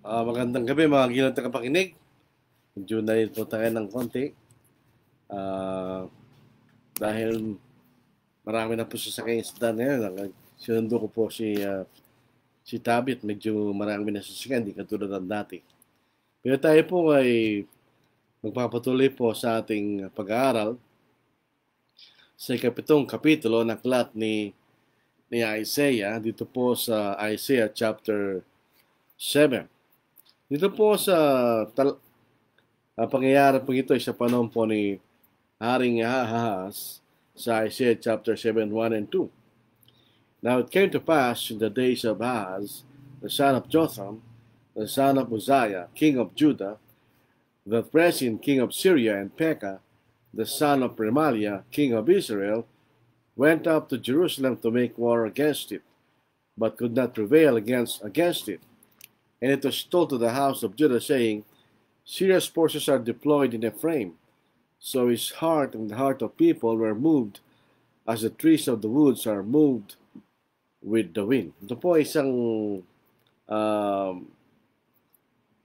Uh, magandang gabi mga gilong tagapakinig. Medyo na rin po tayo ng konti. Uh, dahil marami na po sa sakay isda na yun. Sinundo ko po si, uh, si Tabit. Medyo marami na sa sakay, hindi katulad ng dati. Pero tayo po ay magpapatuloy po sa ating pag-aaral sa ikapitong kapitulo ng aklat ni ni Isaiah dito po sa Isaiah chapter 7. Dito po sa tal- uh, pangyayari po ito, isa panahon po ni Haring Ahas sa Isaiah chapter 7, 1 and 2. Now it came to pass in the days of Ahaz, the son of Jotham, the son of Uzziah, king of Judah, the present king of Syria, and Pekah, the son of Remaliah, king of Israel, went up to Jerusalem to make war against it, but could not prevail against against it. And it was told to the house of Judah, saying, Serious forces are deployed in Ephraim. So his heart and the heart of people were moved as the trees of the woods are moved with the wind. Ito po isang um,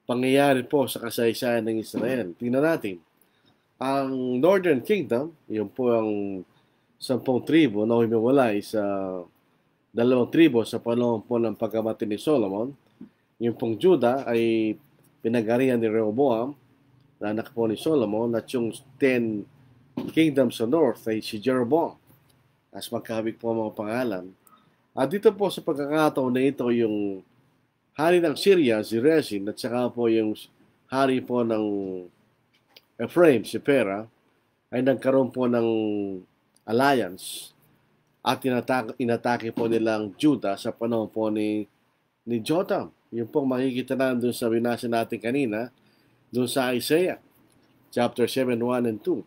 pangyayari po sa kasaysayan ng Israel. Tingnan natin. Ang Northern Kingdom, yun po ang sampung tribo na humiwalay sa dalawang tribo sa panahon po ng pagkamatay ni Solomon. Yung pong Juda ay pinagarihan ni Rehoboam na anak po ni Solomon at yung 10 kingdoms sa north ay si Jeroboam as magkabig po ang mga pangalan. At dito po sa pagkakataon na ito yung hari ng Syria, si Rezin, at saka po yung hari po ng Ephraim, si Pera, ay nagkaroon po ng alliance at inatake, inatake po nilang Juda sa panahon po ni, ni Jotam. Yung pong makikita na doon sa binasa natin kanina, doon sa Isaiah, chapter 7, 1 and 2.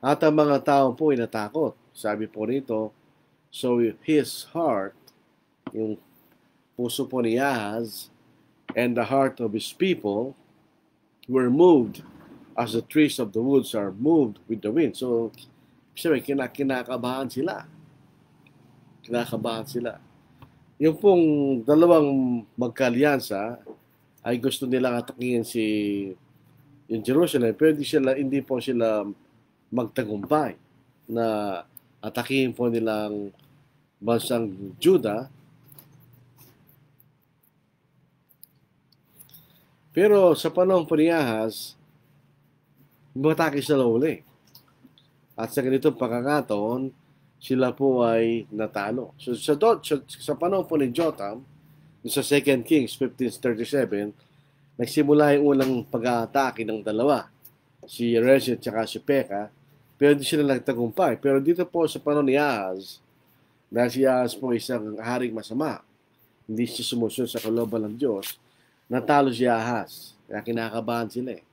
At ang mga tao po ay natakot. Sabi po rito, so his heart, yung puso po ni Ahaz, and the heart of his people were moved as the trees of the woods are moved with the wind. So, siyempre kina, kinakabahan sila. Kinakabahan sila. Yung pong dalawang magkalyansa ay gusto nilang atakihin si yung Jerusalem, pero hindi, sila, hindi po sila magtagumpay na atakihin po nilang bansang Juda. Pero sa panahon po ni Ahas, matakis na uli. At sa ganitong pagkakataon, sila po ay natalo. So sa, do, sa, sa panahon po ni Jotam, sa 2 Kings 1537, nagsimula yung unang pag-aatake ng dalawa, si Rezin at si Pekah, pero hindi sila nagtagumpay. Pero dito po sa panahon ni Ahaz, dahil si Ahaz po isang haring masama, hindi siya sumusunod sa kalooban ng Diyos, natalo si Ahaz. Kaya kinakabahan sila eh.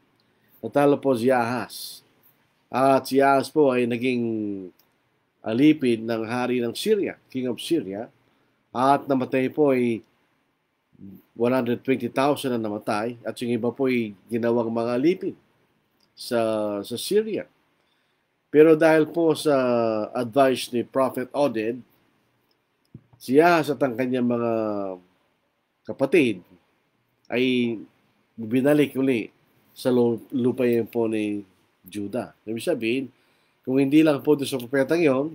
Natalo po si Ahaz. At si Ahas po ay naging alipin ah, ng hari ng Syria, King of Syria. At namatay po ay 120,000 na namatay at yung iba po ay ginawang mga alipin sa, sa Syria. Pero dahil po sa advice ni Prophet Oded, siya sa ang kanyang mga kapatid ay binalik uli sa lupayin po ni Judah. Ibig sabihin, kung hindi lang po doon sa propetang yon,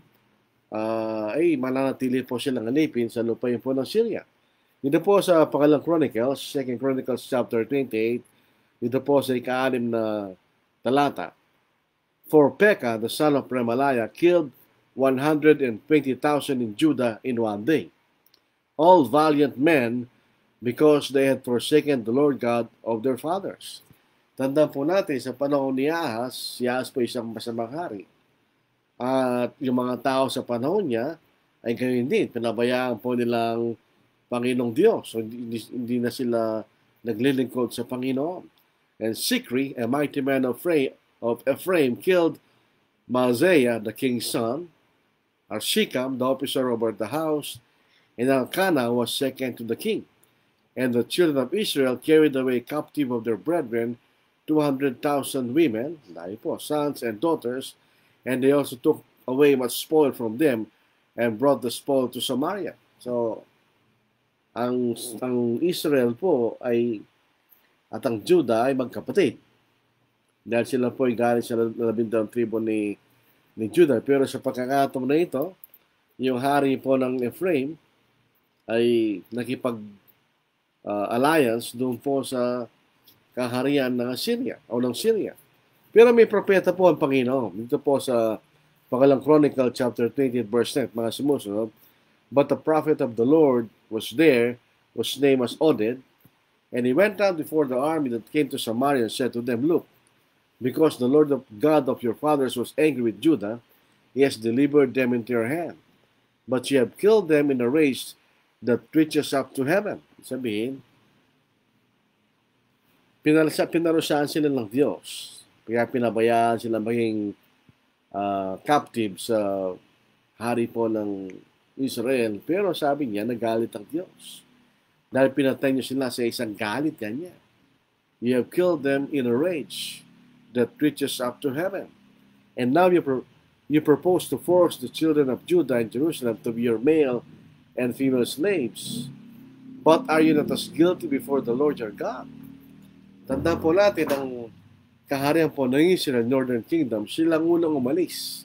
uh, ah, ay mananatili po silang hanipin sa lupain po ng Syria. Dito po sa pangalang Chronicles, 2 Chronicles chapter 28, ito po sa ikaanim na talata. For Pekah, the son of Remaliah, killed 120,000 in Judah in one day. All valiant men, because they had forsaken the Lord God of their fathers. Tanda po natin, sa panahon ni Ahas, si Ahas po isang masamang hari. At yung mga tao sa panahon niya, ay ganyan din. Pinabayaan po nilang Panginoong Diyos. So, hindi, hindi na sila naglilingkod sa Panginoon. And Sikri, a mighty man of, Fra- of Ephraim, killed Maaseiah, the king's son, Arshikam, the officer over the house, and Elkanah was second to the king. And the children of Israel carried away captive of their brethren, 200,000 women, dami po, sons and daughters, and they also took away much spoil from them and brought the spoil to Samaria. So, ang, ang Israel po ay, at ang Judah ay magkapatid. Dahil sila po ay galing sa labindang tribo ni, ni Judah. Pero sa pagkakataon na ito, yung hari po ng Ephraim ay nakipag uh, alliance doon po sa kaharian ng Assyria o ng Syria. Pero may propeta po ang Panginoon. Dito po sa Pangalang Chronicle chapter 20 verse 10, mga sumusunod. But the prophet of the Lord was there, whose name was Oded, and he went out before the army that came to Samaria and said to them, Look, because the Lord of God of your fathers was angry with Judah, he has delivered them into your hand. But you have killed them in a race that reaches up to heaven. Sabihin, pinalsa, pinarusaan sila ng Diyos. Kaya pinabayaan sila maging uh, captive sa hari po ng Israel. Pero sabi niya, nagalit ang Diyos. Dahil pinatay niyo sila sa isang galit kanya. You have killed them in a rage that reaches up to heaven. And now you, pro- you propose to force the children of Judah and Jerusalem to be your male and female slaves. But are you not as guilty before the Lord your God? Tanda po natin ang kaharian po ng Israel, Northern Kingdom, silang unang umalis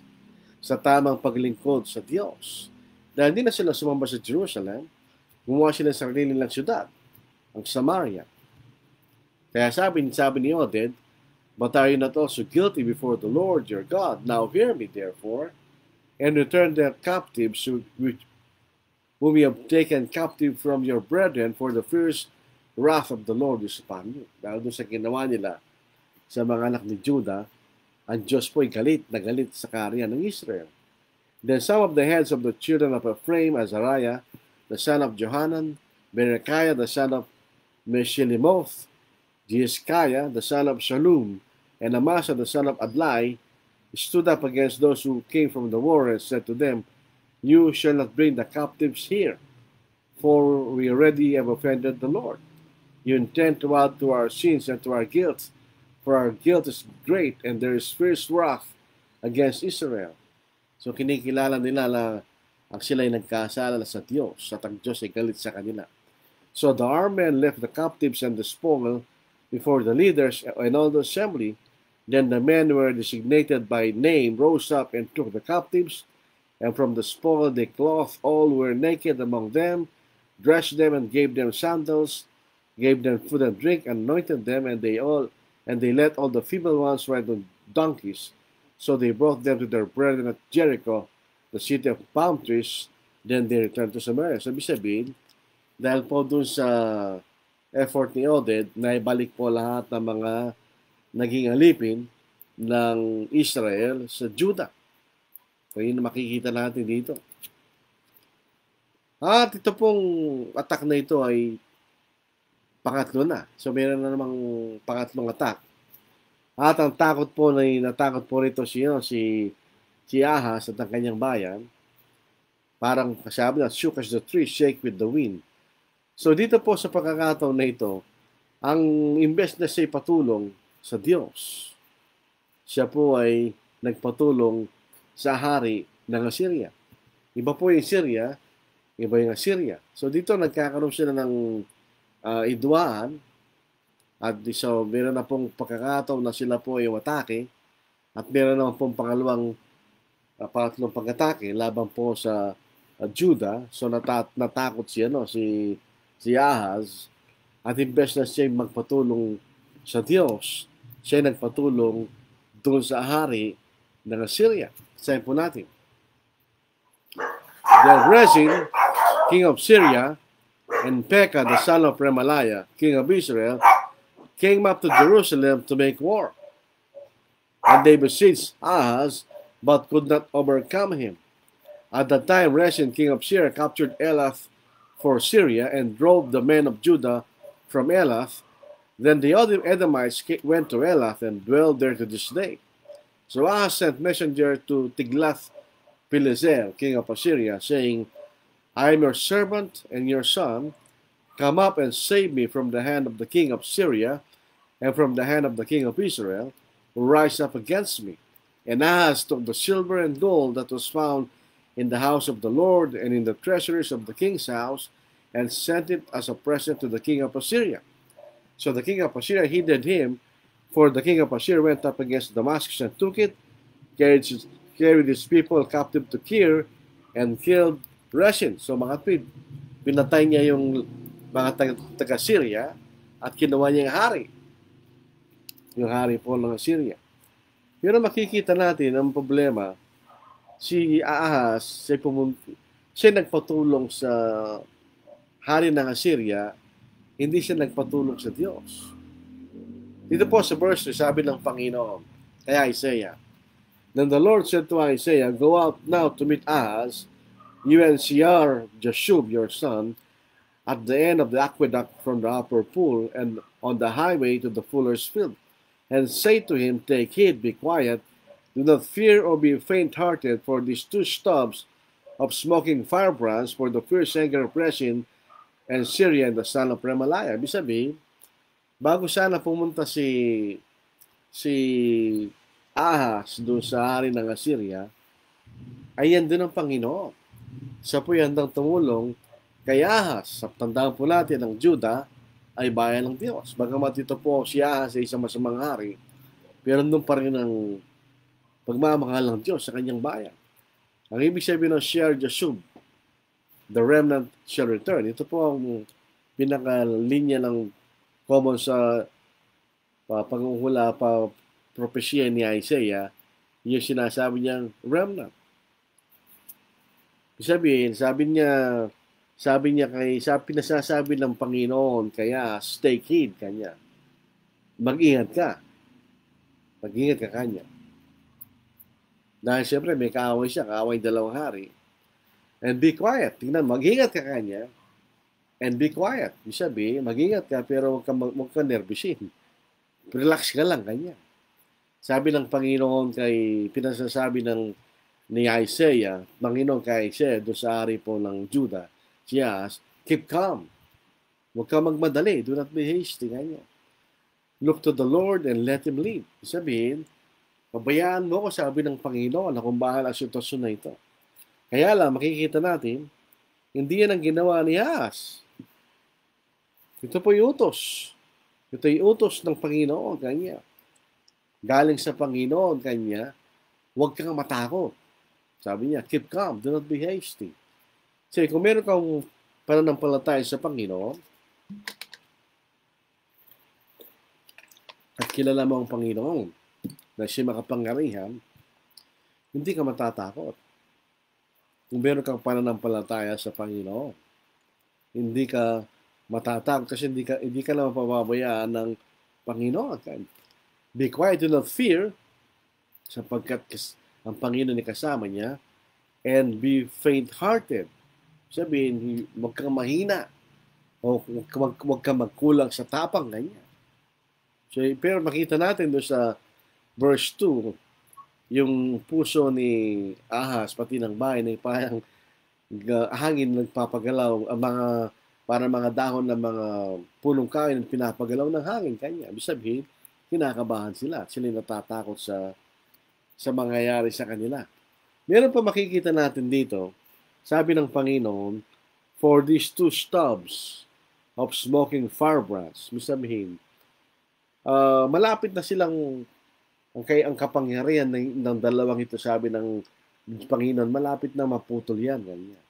sa tamang paglingkod sa Diyos. Dahil hindi na sila sumamba sa Jerusalem, gumawa sila sa sarili nilang syudad, ang Samaria. Kaya sabi, sabi ni Oded, But are you not also guilty before the Lord your God? Now hear me, therefore, and return their captives whom you have taken captive from your brethren, for the first wrath of the Lord is upon you. Dahil doon sa ginawa nila sa mga anak ni Judah, ang Diyos po'y galit na galit sa kaharian ng Israel. Then some of the heads of the children of Ephraim, Azariah, the son of Johanan, Berechiah, the son of Meshilimoth, Jehiskiah, the son of Shalom, and Amasa, the son of Adlai, stood up against those who came from the war and said to them, You shall not bring the captives here, for we already have offended the Lord. You intend to add to our sins and to our guilt, for our guilt is great and there is fierce wrath against Israel. So kinikilala nila na ang ay nagkasala sa Diyos, at ang Diyos ay galit sa kanila. So the armed men left the captives and the spoil before the leaders and all the assembly. Then the men were designated by name rose up and took the captives, and from the spoil they clothed all were naked among them, dressed them, and gave them sandals gave them food and drink, anointed them, and they all and they let all the female ones ride on donkeys. So they brought them to their brethren at Jericho, the city of palm trees. Then they returned to Samaria. Sabi sabihin, dahil po dun sa effort ni Oded, naibalik po lahat ng mga naging alipin ng Israel sa Judah. So yun makikita natin dito. At ito pong attack na ito ay pangatlo na. So, meron na namang pangatlong attack. At ang takot po, na natakot po rito si, you ano, si, si Ahas at ang kanyang bayan. Parang kasabi na, shook as the tree, shake with the wind. So, dito po sa pagkakataon na ito, ang imbes na siya patulong sa Diyos, siya po ay nagpatulong sa hari ng Assyria. Iba po yung Syria, iba yung Assyria. So dito nagkakaroon sila ng uh, ah, idwaan at so meron na pong pagkakataon na sila po ay watake at meron naman pong pangalawang uh, pangatlong pag-atake laban po sa uh, Judah so nata- natakot siya no si si Ahaz at imbes na siya magpatulong sa Diyos siya nagpatulong doon sa hari ng Assyria sa po natin the Rezin king of Syria and Pekah, the son of Remaliah, king of Israel, came up to Jerusalem to make war. And they besieged Ahaz, but could not overcome him. At that time, Rezin, king of Syria, captured Elath for Syria and drove the men of Judah from Elath. Then the other Edomites went to Elath and dwell there to this day. So Ahaz sent messenger to Tiglath-Pileser, king of Assyria, saying, I am your servant and your son. Come up and save me from the hand of the king of Syria and from the hand of the king of Israel, who rise up against me. And asked of the silver and gold that was found in the house of the Lord and in the treasuries of the king's house, and sent it as a present to the king of Assyria. So the king of Assyria heeded him, for the king of Assyria went up against Damascus and took it, carried his, carried his people captive to Kir, and killed Russian. So mga kapatid, pinatay niya yung mga taga-Syria at ginawa niya yung hari. Yung hari po ng Syria. Pero makikita natin ang problema, si Ahas, si pumunti, siya nagpatulong sa hari ng Assyria, hindi siya nagpatulong sa Diyos. Dito po sa verse, sabi ng Panginoon, kaya Isaiah, Then the Lord said to Isaiah, Go out now to meet Ahaz, UNCR Jashub, your son, at the end of the aqueduct from the upper pool and on the highway to the fuller's field, and say to him, Take heed, be quiet, do not fear or be faint hearted, for these two stubs of smoking firebrands for the fierce anger of Resin and Syria and the son of Remalaya. Ibig sabihin, bago sana pumunta si si Ahas doon sa hari ng Assyria, ayan din ang Panginoon. Siya po'y handang tumulong kay Ahas. Sa tandaan po natin, ng Juda ay bayan ng Diyos. Bagamat ito po si Ahas ay isang masamang hari, pero nung pa rin ang pagmamahal ng Diyos sa kanyang bayan. Ang ibig sabihin ng Shear Jashub, the remnant shall return. Ito po ang pinakalinya ng common sa uh, pangungula pa propesya ni Isaiah, yung sinasabi niyang remnant. Sabihin, sabi niya, sabi niya kay, sabi, pinasasabi ng Panginoon, kaya stay kid kanya. Mag-ingat ka. Mag-ingat ka kanya. Dahil siyempre may kaaway siya, kaaway dalawang hari. And be quiet. Tingnan, mag-ingat ka kanya. And be quiet. Ibig sabihin, mag-ingat ka pero huwag ka, huwag ka nervisin. Relax ka lang kanya. Sabi ng Panginoon kay, pinasasabi ng ni Isaiah, Panginoon kay Isaiah, doon sa ari po ng Juda, siya, keep calm. Huwag ka magmadali. Do not be hasty. Ganyan. Look to the Lord and let Him lead. Sabihin, pabayaan mo ko, sabi ng Panginoon, akong bahala ang sitwasyon na ito. Kaya lang, makikita natin, hindi yan ang ginawa ni Ahas. Ito po yung utos. Ito yung utos ng Panginoon kanya. Galing sa Panginoon kanya, huwag kang matakot. Sabi niya, keep calm, do not be hasty. Kasi kung meron kang pananampalataya sa Panginoon, at kilala mo ang Panginoon na siya makapangyarihan, hindi ka matatakot. Kung meron kang pananampalataya sa Panginoon, hindi ka matatakot kasi hindi ka, hindi ka na mapababayaan ng Panginoon. Be quiet, do not fear, sapagkat ang Panginoon ni kasama niya, and be faint-hearted. Sabihin, huwag kang mahina o huwag, kang magkulang sa tapang kanya. So, pero makita natin doon sa verse 2, yung puso ni Ahas, pati ng bayan ay parang hangin nagpapagalaw, ang mga, para mga dahon ng mga punong kain ang pinapagalaw ng hangin kanya. Ibig sabihin, kinakabahan sila at sila natatakot sa sa mangyayari sa kanila. Meron pa makikita natin dito, sabi ng Panginoon, For these two stubs of smoking firebrands, misabihin, uh, ah, malapit na silang kay, ang kapangyarihan ng, ng dalawang ito, sabi ng Panginoon, malapit na maputol yan. Ganyan.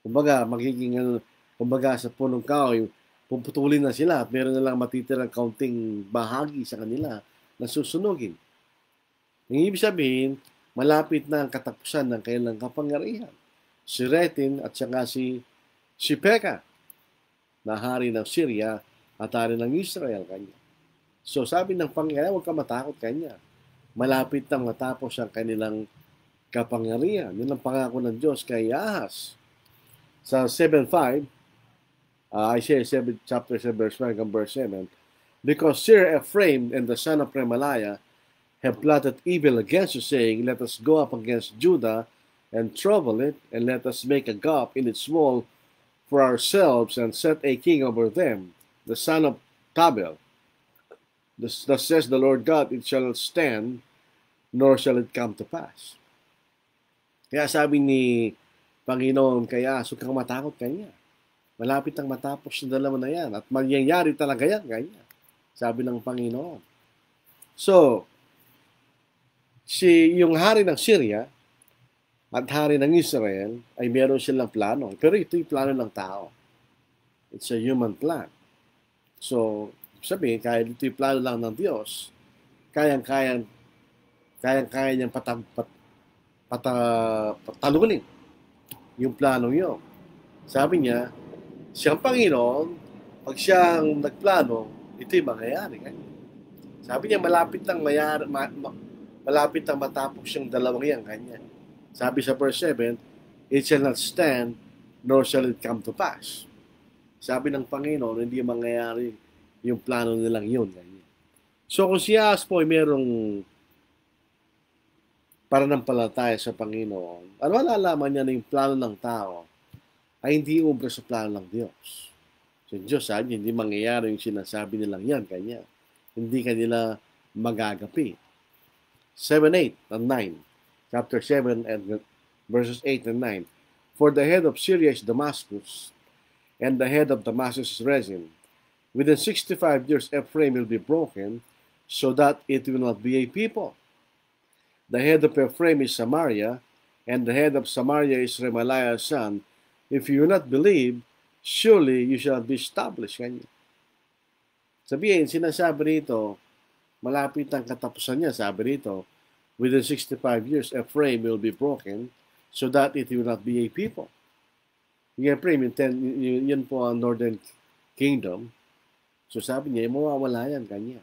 Kumbaga, magiging ano, kumbaga sa punong kahoy, puputulin na sila at meron na lang matitirang kaunting bahagi sa kanila na susunugin. Ang ibig sabihin, malapit na ang katapusan ng kanilang kapangyarihan. Si Retin at saka si, si Pekah na hari ng Syria at hari ng Israel kanya. So sabi ng Panginoon, huwag ka matakot kanya. Malapit na matapos ang kanilang kapangyarihan. Yun ang pangako ng Diyos kay Ahas. Sa 7.5, uh, ah, Isaiah 7, chapter 7, verse 9 verse 7, Because Sir Ephraim and the son of Remaliah have plotted evil against you, saying, Let us go up against Judah and trouble it, and let us make a gap in its wall for ourselves, and set a king over them, the son of Tabel. Thus, thus says the Lord God, It shall not stand, nor shall it come to pass. Kaya sabi ni Panginoon, kaya so kang matakot kanya. Malapit ang matapos ng dalawa na yan at mangyayari talaga yan kanya. Sabi ng Panginoon. So, si yung hari ng Syria at hari ng Israel ay meron silang plano. Pero ito yung plano ng tao. It's a human plan. So, sabi, kahit ito yung plano lang ng Diyos, kayang-kayang kayang-kaya niyang pata, pat, pata, patalunin yung plano niyo. Sabi niya, siyang Panginoon, pag siyang nagplano, ito'y mangyayari. Eh. Sabi niya, malapit lang mayari, ma, ma, malapit na matapos yung dalawang yan, kanya. Sabi sa verse 7, It shall not stand, nor shall it come to pass. Sabi ng Panginoon, hindi mangyayari yung plano nilang yun. Ganyan. So kung si po ay merong para pananampalataya sa Panginoon, ano malalaman niya na yung plano ng tao ay hindi umbra sa plano ng Diyos. So, Diyos sabi, hindi mangyayari yung sinasabi nilang yan, kanya. Hindi kanila magagapi. 7, 8, and 9. Chapter 7 and verses 8 and 9. For the head of Syria is Damascus, and the head of Damascus is Rezin. Within 65 years, Ephraim will be broken, so that it will not be a people. The head of Ephraim is Samaria, and the head of Samaria is Remaliah's son. If you not believe, surely you shall be established. Sabihin, sinasabi rito, Malapit ang katapusan niya, sabi rito. Within 65 years, a frame will be broken so that it will not be a people. Yung Ephraim, yung ten, yun, po ang Northern Kingdom. So sabi niya, eh, mawawala yan kanya.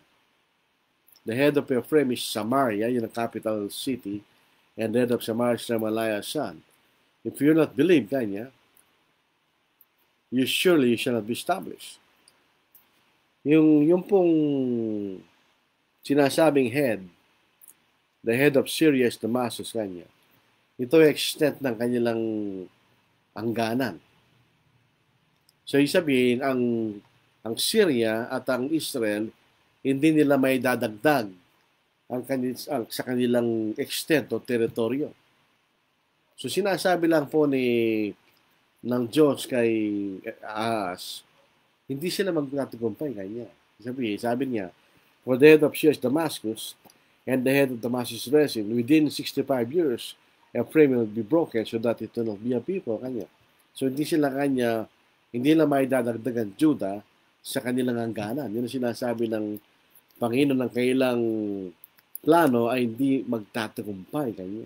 The head of Ephraim is Samaria, yun ang capital city, and the head of Samaria is Ramaliah's son. If you not believe kanya, you surely shall not be established. Yung, yung pong sinasabing head, the head of Syria is Damascus kanya. Ito ay extent ng kanilang angganan. So, sabihin, ang, ang Syria at ang Israel, hindi nila may dadagdag ang, kanil, ang sa kanilang extent o teritoryo. So, sinasabi lang po ni ng Diyos kay Ahas, hindi sila magtatagumpay kanya. Sabi, sabi niya, were the head of Shias Damascus and the head of Damascus Resin within 65 years, a frame will be broken so that it will not be a people, kanya. So hindi sila kanya, hindi nila may dadagdagan Juda sa kanilang hangganan. Yun ang sinasabi ng Panginoon ng kailang plano ay hindi magtatagumpay kanya.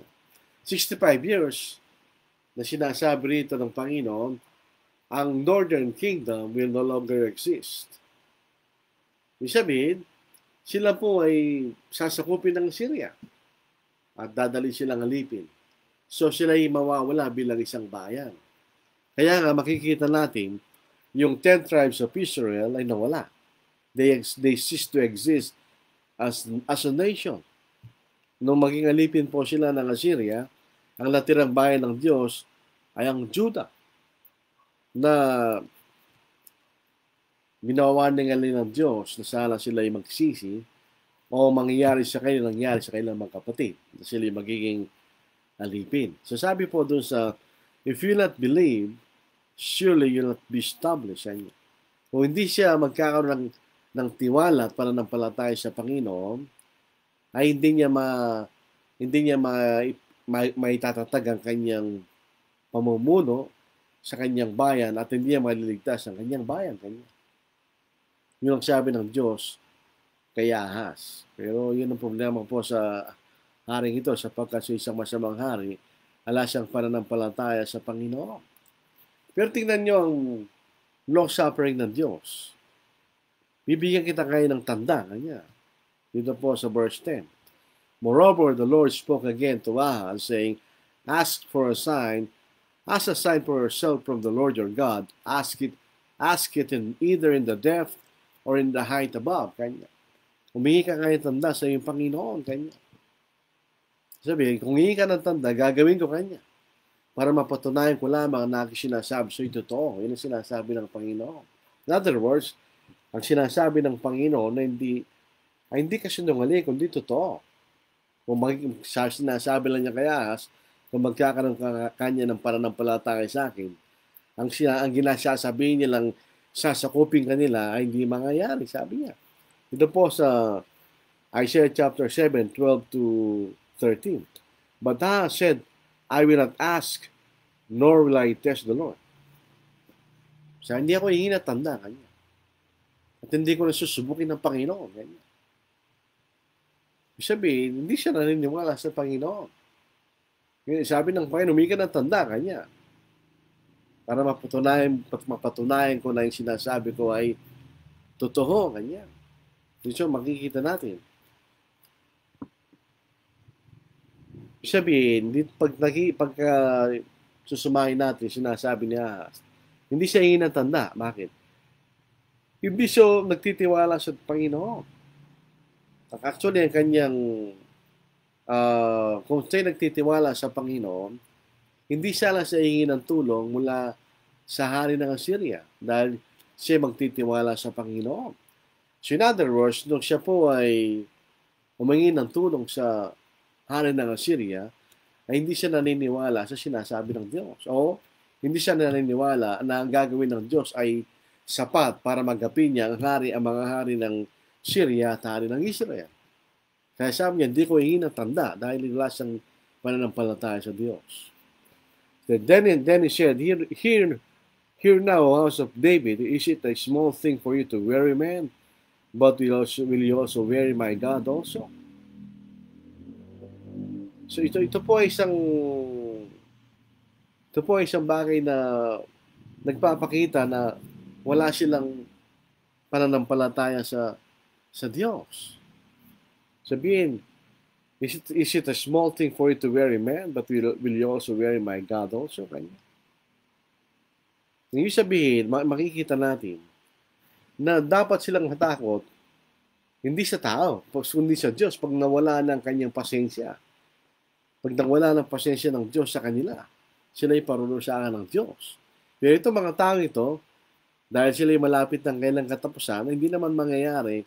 65 years na sinasabi rito ng Panginoon, ang Northern Kingdom will no longer exist. Ibig sabihin, sila po ay sasakupin ng Syria at dadali silang alipin. So sila ay mawawala bilang isang bayan. Kaya nga makikita natin yung 10 tribes of Israel ay nawala. They, ex- they cease to exist as, as a nation. Nung maging alipin po sila ng Assyria, ang latirang bayan ng Diyos ay ang Judah na minawaningali ng Diyos na sana sila ay magsisi o mangyayari sa kanila, nangyari sa kanilang mga kapatid, na sila ay magiging alipin. So sabi po doon sa, if you not believe, surely you not be established. And kung hindi siya magkakaroon ng, ng tiwala at pananampalataya sa Panginoon, ay hindi niya ma hindi niya ma, maitatatag ang kanyang pamumuno sa kanyang bayan at hindi niya maliligtas ang kanyang bayan. Kanya. Yun ang sabi ng Diyos kay Ahas. Pero yun ang problema po sa haring ito sapagkat sa isang masamang hari, ala siyang pananampalataya sa Panginoon. Pero tingnan niyo ang long-suffering ng Diyos. Bibigyan kita kayo ng tanda, kanya. Dito po sa verse 10. Moreover, the Lord spoke again to Ahaz, saying, Ask for a sign, ask a sign for yourself from the Lord your God. Ask it, ask it in either in the depth or in the height above, kanya. Humingi ka kayo tanda sa iyong Panginoon, kanya. Sabi, kung hingi ka ng tanda, gagawin ko kanya. Para mapatunayan ko lamang na aking sinasabi sa'yo to. Yun ang sinasabi ng Panginoon. In other words, ang sinasabi ng Panginoon na hindi, ay hindi kasinungaling, kundi totoo. Kung mag, sinasabi lang niya kaya, kung magkakaroon ka kanya ng pananampalataya sa akin, ang, sina, ang ginasasabihin niya lang sasakupin kanila ay hindi mangyayari, sabi niya. Ito po sa Isaiah chapter 7, 12 to 13. But thou said, I will not ask, nor will I test the Lord. So, hindi ako hihingi na tanda kanya. At hindi ko susubukin ng Panginoon. Ganyan. Ibig hindi siya naniniwala sa Panginoon. Sabi ng Panginoon, humingi ka ng tanda kanya para mapatunayan, mapatunayan ko na yung sinasabi ko ay totoo, ganyan. Yun siya, makikita natin. Sabihin, pag, nag, pag uh, susumahin natin, sinasabi niya, hindi siya inatanda. Bakit? Yung bisyo, nagtitiwala sa Panginoon. Actually, ang kanyang, uh, kung siya nagtitiwala sa Panginoon, hindi siya lang sa hingin ng tulong mula sa hari ng Assyria dahil siya magtitiwala sa Panginoon. So in other words, nung siya po ay humingi ng tulong sa hari ng Assyria, ay hindi siya naniniwala sa sinasabi ng Diyos. O hindi siya naniniwala na ang gagawin ng Diyos ay sapat para magapi niya ang hari, ang mga hari ng Syria at hari ng Israel. Kaya sabi niya, hindi ko hingin ng tanda dahil wala siyang pananampalataya sa Daniel, Then, then he said, here, here Here now, house of David, is it a small thing for you to weary man? But will, also, will you also weary my God also? So ito, ito po ay isang ito po ay isang bagay na nagpapakita na wala silang pananampalataya sa sa Diyos. Sabihin, is it, is it a small thing for you to weary man, but will, will you also weary my God also? Right? Ngayon sabihin, makikita natin na dapat silang natakot hindi sa tao, kundi sa Diyos pag nawala ng kanyang pasensya. Pag nawala ng pasensya ng Diyos sa kanila, sila iparurusahan ng Diyos. Pero ito mga tao ito, dahil sila'y malapit ng kailang katapusan, hindi naman mangyayari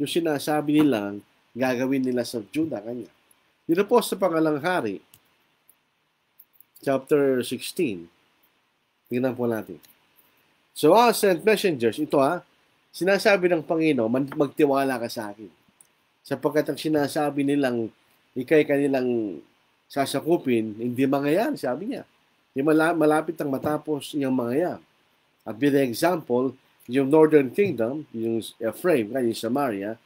yung sinasabi nilang gagawin nila sa Juda kanya. Dito po sa pangalang hari, chapter 16, Tingnan po natin. So our ah, sent messengers, ito ha, ah, sinasabi ng Panginoon, magtiwala ka sa akin. Sapagkat ang sinasabi nilang ikay kanilang sasakupin, hindi mangyayari, sabi niya. Yung malapit ang matapos yung mangyayari. yan. At bilang example, yung Northern Kingdom, yung Ephraim, yung Samaria,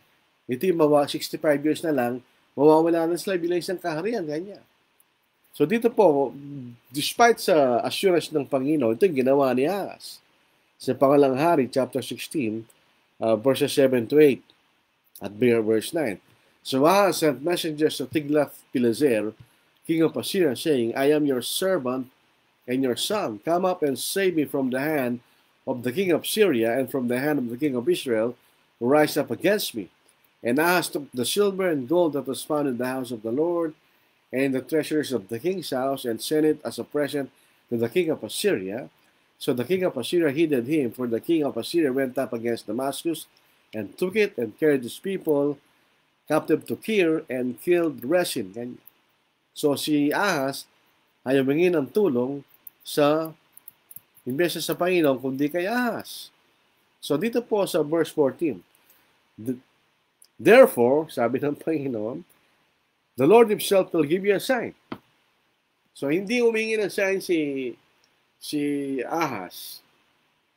ito yung mawa, 65 years na lang, mawawala na sila bilang isang kaharian, ganyan. So dito po, despite sa assurance ng Panginoon, ito yung ginawa ni Ahas. Sa pangalang hari, chapter 16, uh, verses 7 to 8, at verse 9. So Ahas sent messengers to Tiglath-Pileser, king of Assyria, saying, I am your servant and your son. Come up and save me from the hand of the king of Syria and from the hand of the king of Israel, who rise up against me. And Ahaz took the silver and gold that was found in the house of the Lord, and the treasures of the king's house, and sent it as a present to the king of Assyria. So the king of Assyria heeded him, for the king of Assyria went up against Damascus and took it and carried his people captive to Kir and killed Resin. So si Ahas ay humingin ng tulong sa imbesa sa Panginoon, kundi kay Ahas. So dito po sa verse 14, Therefore, sabi ng Panginoon, The Lord Himself will give you a sign. So, hindi humingi ng sign si, si Ahas.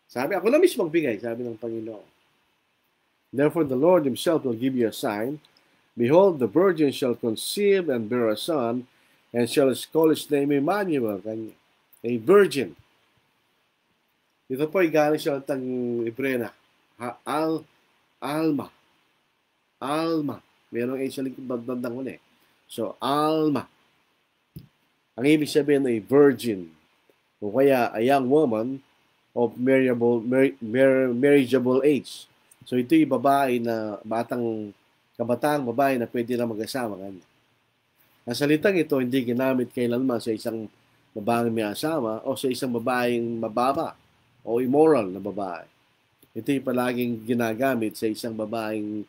Sabi, ako na mismo magbigay, sabi ng Panginoon. Therefore, the Lord Himself will give you a sign. Behold, the virgin shall conceive and bear a son, and shall call his name Emmanuel, a virgin. Ito po ay galing sa kantang Ibrena. Ha, al, alma. Alma. Merong H sa likod bandang huli. So, Alma. Ang ibig sabihin ay virgin o kaya a young woman of marriageable, mar- mar- marriageable age. So, ito yung babae na batang kabataang babae na pwede na mag-asawa kanya. Ang salitang ito hindi ginamit kailanman sa isang babaeng may asawa o sa isang babaeng mababa o immoral na babae. Ito yung palaging ginagamit sa isang babaeng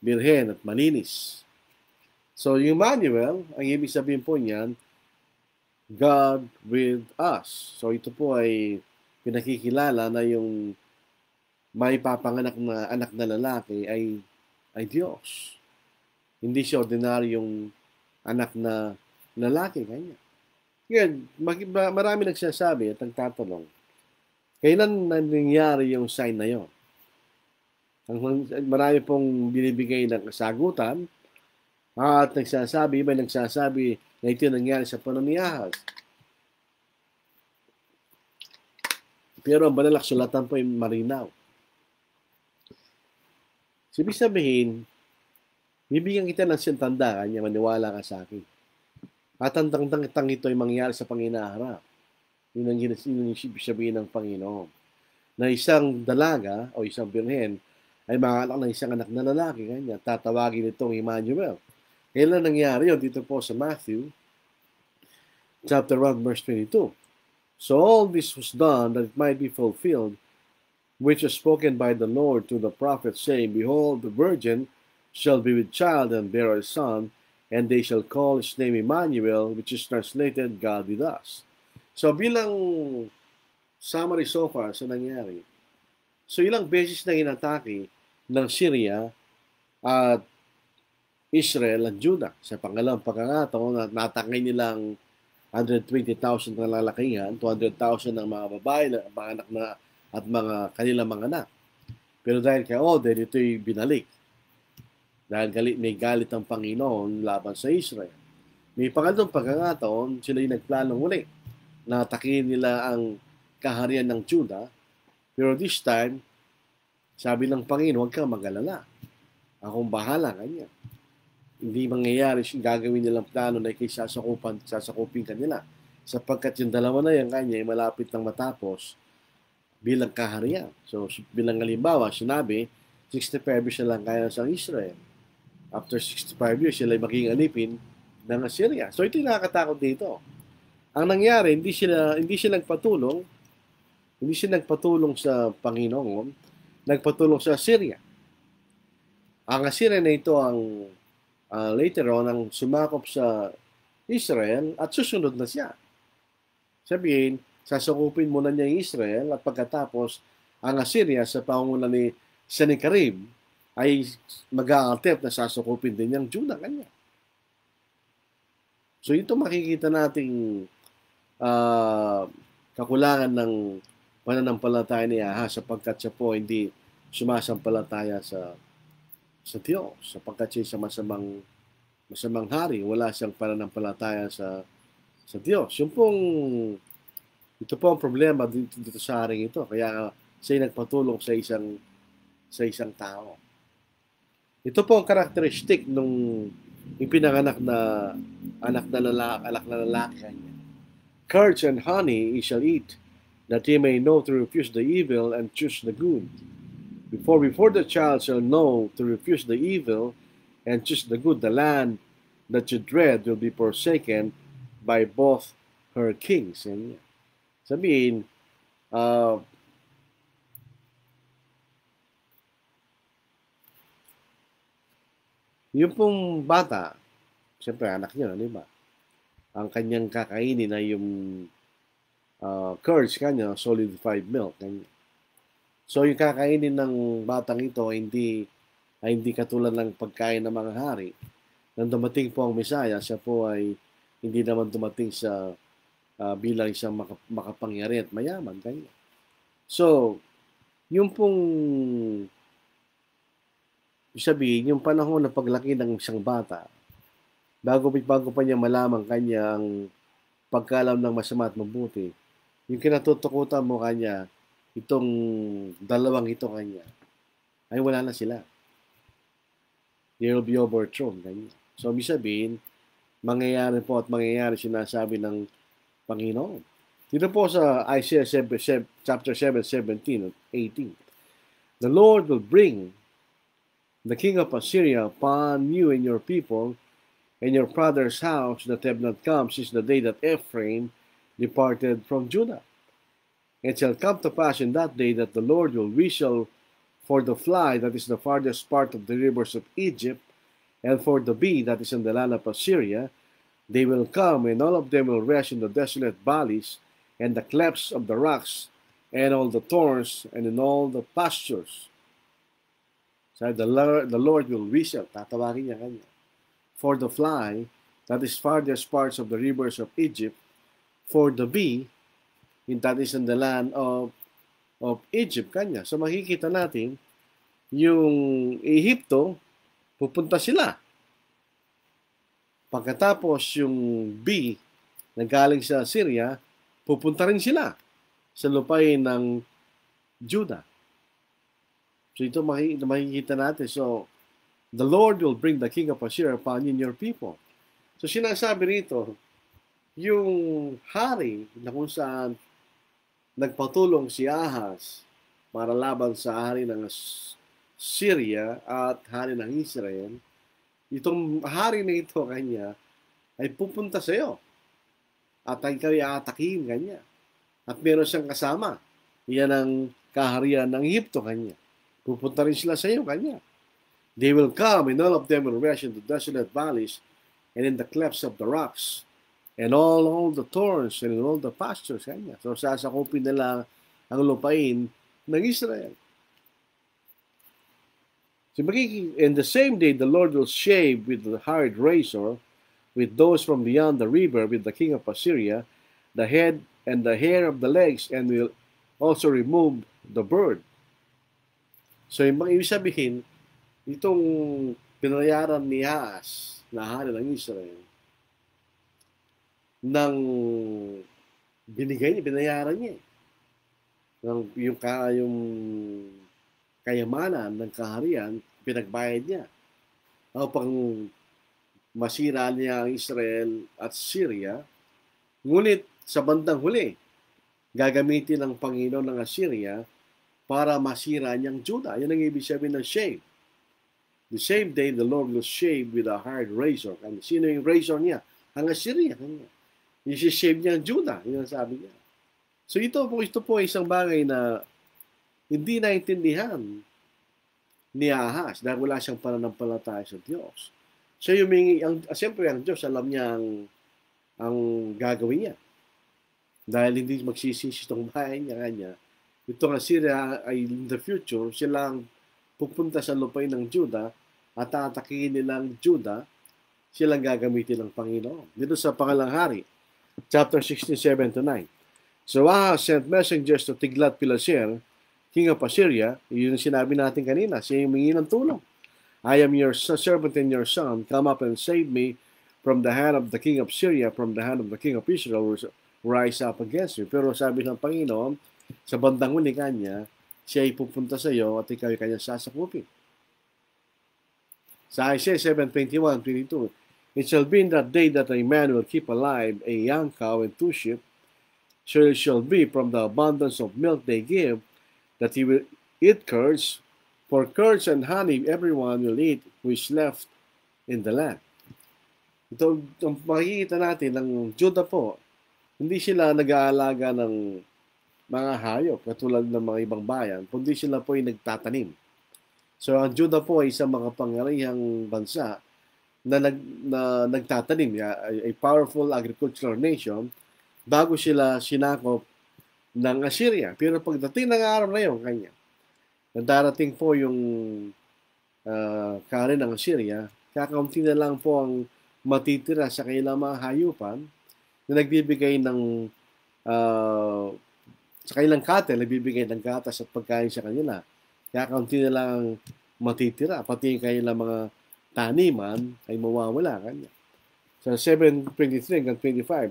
birhen at malinis. So, Emmanuel, ang ibig sabihin po niyan, God with us. So, ito po ay pinakikilala na yung may papanganak na anak na lalaki ay ay Diyos. Hindi siya ordinaryong anak na lalaki kanya. Ngayon, marami nagsasabi at nagtatanong, kailan nangyari yung sign na yon? Ang marami pong binibigay ng kasagutan at nagsasabi, may nagsasabi na ito nangyari sa panamiyahas. Pero ang banalak sulatan po ay marinaw. So, ibig sabihin, bibigyan kita ng sintandaan niya, maniwala ka sa akin. At ang tangtang ito ay mangyari sa panginaharap. Yun ang ibig sabihin ng Panginoon. Na isang dalaga o isang birhen ay mga ng isang anak na lalaki. Kanya, tatawagin itong Emmanuel Kailan nangyari yun? Dito po sa Matthew chapter 1 verse 22. So all this was done that it might be fulfilled, which was spoken by the Lord to the prophet, saying, Behold, the virgin shall be with child and bear a son, and they shall call his name Emmanuel, which is translated God with us. So bilang summary so far sa nangyari, so ilang beses na inatake ng Syria at Israel and Judah. Sa pangalawang pagkakataon, natangay nilang 120,000 na lalakihan, 200,000 ng mga babae, ng mga anak na at mga kanilang mga anak. Pero dahil kay Odin, ito'y binalik. Dahil galit, may galit ang Panginoon laban sa Israel. May pangalawang pagkakataon, sila'y nagplanong uli. Natakin nila ang kaharian ng Judah. Pero this time, sabi ng Panginoon, huwag kang magalala. Akong bahala kanya hindi mangyayari gagawin nilang plano na ikay sasakupan, sasakupin kanila. Sapagkat yung dalawa na yan kanya ay malapit nang matapos bilang kaharian. So, bilang halimbawa, sinabi, 65 years na lang kaya sa Israel. After 65 years, sila ay maging alipin ng Assyria. So, ito yung nakakatakot dito. Ang nangyari, hindi sila, hindi sila nagpatulong, hindi sila nagpatulong sa Panginoon, nagpatulong sa Assyria. Ang Assyria na ito ang uh, later on ang sumakop sa Israel at susunod na siya. Sabihin, sasakupin muna niya ang Israel at pagkatapos ang Assyria sa pangunan ni Sennacherib ay mag a na sasakupin din ang Judah kanya. So ito makikita nating uh, kakulangan ng pananampalataya ni Ahas sapagkat siya po hindi sumasampalataya sa sa Diyos sapagkat siya sa masamang masamang hari, wala siyang pananampalataya sa sa Diyos. Yung pong ito po ang problema dito, dito sa haring ito. Kaya siya nagpatulong sa isang sa isang tao. Ito po ang karakteristik nung ipinanganak na anak na lalaki, anak na lalaki kanya. Curds and honey he shall eat, that he may know to refuse the evil and choose the good. Before, before the child shall know to refuse the evil and choose the good, the land that you dread will be forsaken by both her kings. And sabihin, uh, yung pong bata, siyempre anak niya, di ba? Ang kanyang kakainin ay yung uh, curds kanya, solidified milk. Kanya. So yung kakainin ng batang ito ay hindi ay hindi katulad ng pagkain ng mga hari. Nang dumating po ang Mesaya, siya po ay hindi naman dumating sa uh, bilang isang maka, makapangyari at mayaman. Kanya. So, yung pong sabihin, yung panahon ng paglaki ng isang bata, bago, bago pa niya malaman kanyang pagkalam ng masama at mabuti, yung kinatutukutan mo kanya, itong dalawang ito kanya, ay wala na sila. They will be overthrown. Ganyan. So, ibig sabihin, mangyayari po at mangyayari sinasabi ng Panginoon. Dito po sa Isaiah 7, 7, chapter 7, 17 at 18. The Lord will bring the king of Assyria upon you and your people and your father's house that have not come since the day that Ephraim departed from Judah. It shall come to pass in that day that the Lord will whistle for the fly that is the farthest part of the rivers of Egypt, and for the bee that is in the land of Assyria. They will come, and all of them will rest in the desolate valleys, and the clefts of the rocks, and all the thorns, and in all the pastures. So the Lord, the Lord will whistle, tatawagin niya kanya, for the fly that is farthest parts of the rivers of Egypt, for the bee and that is in the land of of Egypt kanya. So makikita natin yung Ehipto pupunta sila. Pagkatapos yung B na galing sa Syria, pupunta rin sila sa lupain ng Judah. So ito makikita natin. So the Lord will bring the king of Assyria upon you and your people. So sinasabi rito, yung hari na kung saan nagpatulong si Ahas para laban sa hari ng Syria at hari ng Israel, itong hari na ito kanya ay pupunta sa iyo at ay kayo atakihin kanya. At meron siyang kasama. Iyan ang kaharian ng Egypto kanya. Pupunta rin sila sa iyo kanya. They will come and all of them will rush into desolate valleys and in the clefts of the rocks and all, all the thorns and all the pastures. Kanya. Eh, so sasakupin nila ang lupain ng Israel. So, in the same day, the Lord will shave with the hard razor, with those from beyond the river, with the king of Assyria, the head and the hair of the legs, and will also remove the bird. So, yung ibig sabihin, itong pinayaran ni Haas na hari ng Israel, ng binigay niya, binayaran niya. Ng, yung, ka, yung kayamanan ng kaharian, pinagbayad niya. Upang masira niya ang Israel at Syria. Ngunit sa bandang huli, gagamitin ng Panginoon ng Assyria para masira niyang Juda. Yan ang ibig sabihin ng shame. The same day, the Lord will shave with a hard razor. And sino yung razor niya? Ang Assyria. Kanya. Isishame niya ang Judah. Yun ang sabi niya. So ito po, ito po isang bagay na hindi naintindihan ni Ahas dahil wala siyang pananampalataya sa Diyos. So yung, ang, ah, siyempre ang Diyos alam niya ang, ang gagawin niya. Dahil hindi magsisisi itong bahay niya kanya, ito itong Assyria ay in the future, sila ang pupunta sa lupain ng Juda at atakihin nilang Juda, silang gagamitin ng Panginoon. Dito sa pangalang hari, chapter 67 7 to 9. So Ahas sent messengers to Tiglat-Pileser, king of Assyria. Yun yung sinabi natin kanina. Siya yung mingi ng tulong. I am your servant and your son. Come up and save me from the hand of the king of Syria, from the hand of the king of Israel, who rise up against you. Pero sabi ng Panginoon, sa bandang huli kanya, siya ay pupunta sa iyo at ikaw ay kanyang sasakupin. Sa Isaiah 7, 21, 22, It shall be in that day that a man will keep alive a young cow and two sheep. So it shall be from the abundance of milk they give that he will eat curds, for curds and honey everyone will eat who is left in the land. Ito, ang makikita natin, ng Juda po, hindi sila nag-aalaga ng mga hayop katulad ng mga ibang bayan, kundi sila po ay nagtatanim. So ang Juda po ay isang mga pangyarihang bansa na, nag, na nagtatanim, a, a powerful agricultural nation, bago sila sinakop ng Assyria. Pero pagdating ng araw na yun, kanya, na darating po yung uh, kare ng Assyria, kakaunti na lang po ang matitira sa kanilang mga hayupan na nagbibigay ng uh, sa kanilang cattle, nagbibigay ng gatas at pagkain sa kanila. Kakaunti na lang matitira, pati yung kanilang mga taniman ay mawawala kanya. Sa so 7.23 and 25,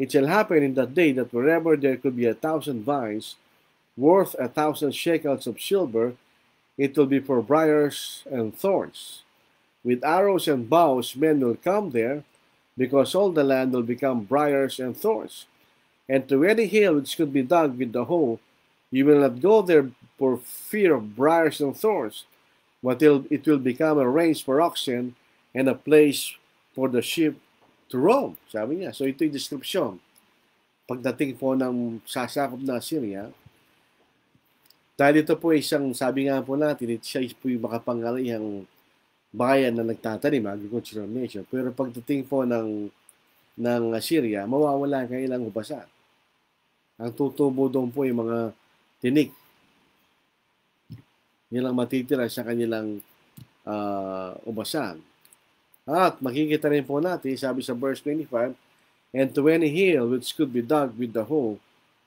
It shall happen in that day that wherever there could be a thousand vines, worth a thousand shekels of silver, it will be for briars and thorns. With arrows and bows men will come there, because all the land will become briars and thorns. And to any hill which could be dug with the hoe, you will not go there for fear of briars and thorns, but it will become a range for oxen and a place for the sheep to roam. Sabi niya. So ito yung description. Pagdating po ng sasakop na Syria, dahil ito po isang, sabi nga po natin, ito siya po yung makapangalihang bayan na nagtatanim, agricultural nation. Pero pagdating po ng, ng Syria, mawawala ang kanilang hubasa. Ang tutubo doon po yung mga tinik nilang matitira sa kanilang uh, ubasan. At makikita rin po natin, sabi sa verse 25, And to any hill which could be dug with the hoe,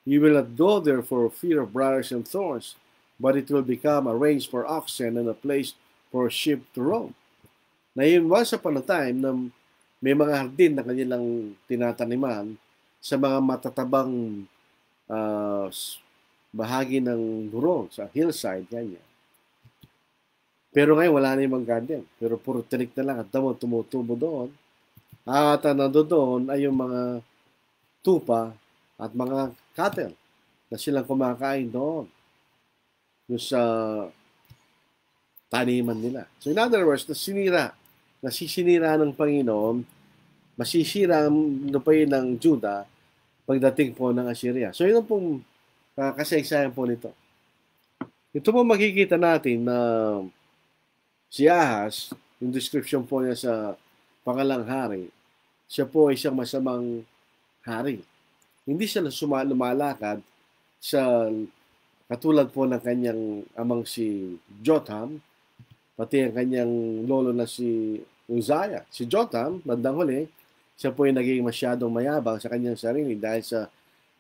you will not go there for fear of briars and thorns, but it will become a range for oxen and a place for sheep to roam. Na yun once upon a time na may mga hardin na kanilang tinataniman sa mga matatabang uh, bahagi ng burol, sa hillside, ganyan. Pero ngayon, wala na ibang garden. Pero puro tinik na lang. At damo, tumutubo doon. At ang nando doon ay yung mga tupa at mga cattle na silang kumakain doon. Yung sa taniman nila. So in other words, nasinira, nasisinira ng Panginoon, masisira ang lupay ng Juda pagdating po ng Assyria. So yun pong uh, kasaysayan po nito. Ito po makikita natin na uh, Si Ahas, yung description po niya sa pangalang hari, siya po ay isang masamang hari. Hindi siya suma- lumalakad sa katulad po ng kanyang amang si Jotham, pati ang kanyang lolo na si Uzziah. Si Jotham, bandang huli, siya po ay naging masyadong mayabang sa kanyang sarili dahil sa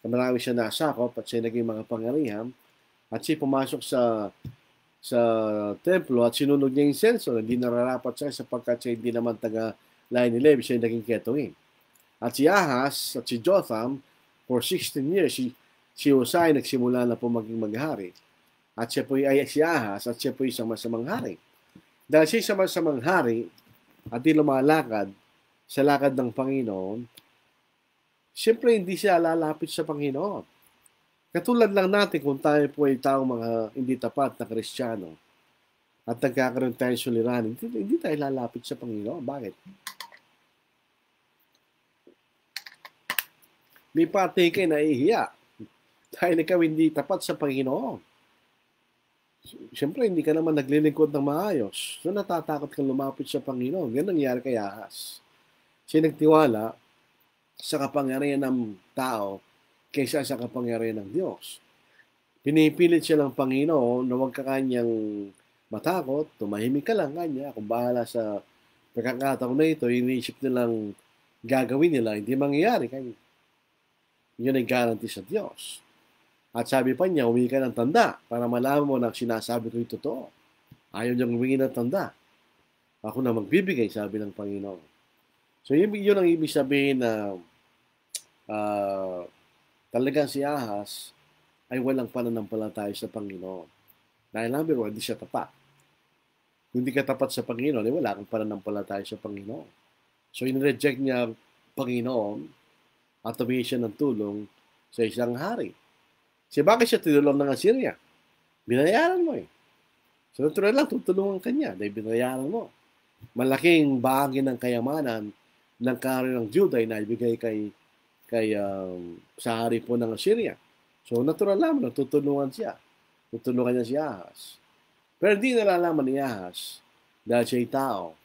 marami siya nasakop at siya naging mga pangarihan at siya pumasok sa sa templo at sinunog niya yung senso na hindi nararapat siya sapagkat siya hindi naman taga lahi ni Levi, siya naging ketongin. At si Ahas at si Jotham, for 16 years, si, si Hosay nagsimula na po maging maghari. At siya po ay si Ahas at siya po isang masamang hari. Dahil siya isang masamang hari at di lumalakad sa lakad ng Panginoon, siyempre hindi siya lalapit sa Panginoon. Katulad lang natin kung tayo po ay tao mga hindi tapat na kristyano at nagkakaroon tayo ng suliranin, hindi, hindi tayo lalapit sa Panginoon. Bakit? Di pati kayo naihiya dahil ikaw hindi tapat sa Panginoon. Siyempre, hindi ka naman naglilingkod ng maayos. So, natatakot kang lumapit sa Panginoon. Ganun nangyari kay Ahas. Siya nagtiwala sa kapangyarihan ng tao kaysa sa kapangyarihan ng Diyos. Pinipilit siya ng Panginoon na huwag ka kanyang matakot, tumahimik ka lang kanya, kung bahala sa pagkakataon na ito, iniisip nilang gagawin nila, hindi mangyayari kanya. Yun ay guarantee sa Diyos. At sabi pa niya, humingi ka ng tanda para malaman mo na sinasabi ko yung totoo. Ayaw niyang humingi ng tanda. Ako na magbibigay, sabi ng Panginoon. So, yun, yun ang ibig sabihin na uh, Talagang si Ahas ay walang pananampalataya sa Panginoon. Dahil number one, hindi siya tapat. Kung hindi ka tapat sa Panginoon, eh wala kang pananampalataya sa Panginoon. So, in-reject niya ang Panginoon at humingi siya ng tulong sa isang hari. Kasi bakit siya tinulong ng Assyria? Binayaran mo eh. So, natural lang, tutulungan ka niya dahil binayaran mo. Malaking bahagi ng kayamanan ng kari ng Juday na ibigay kay kay um, sa hari po ng Syria. So natural lang, natutulungan siya. Tutulungan niya si Ahas. Pero hindi nalalaman ni Ahas dahil siya'y tao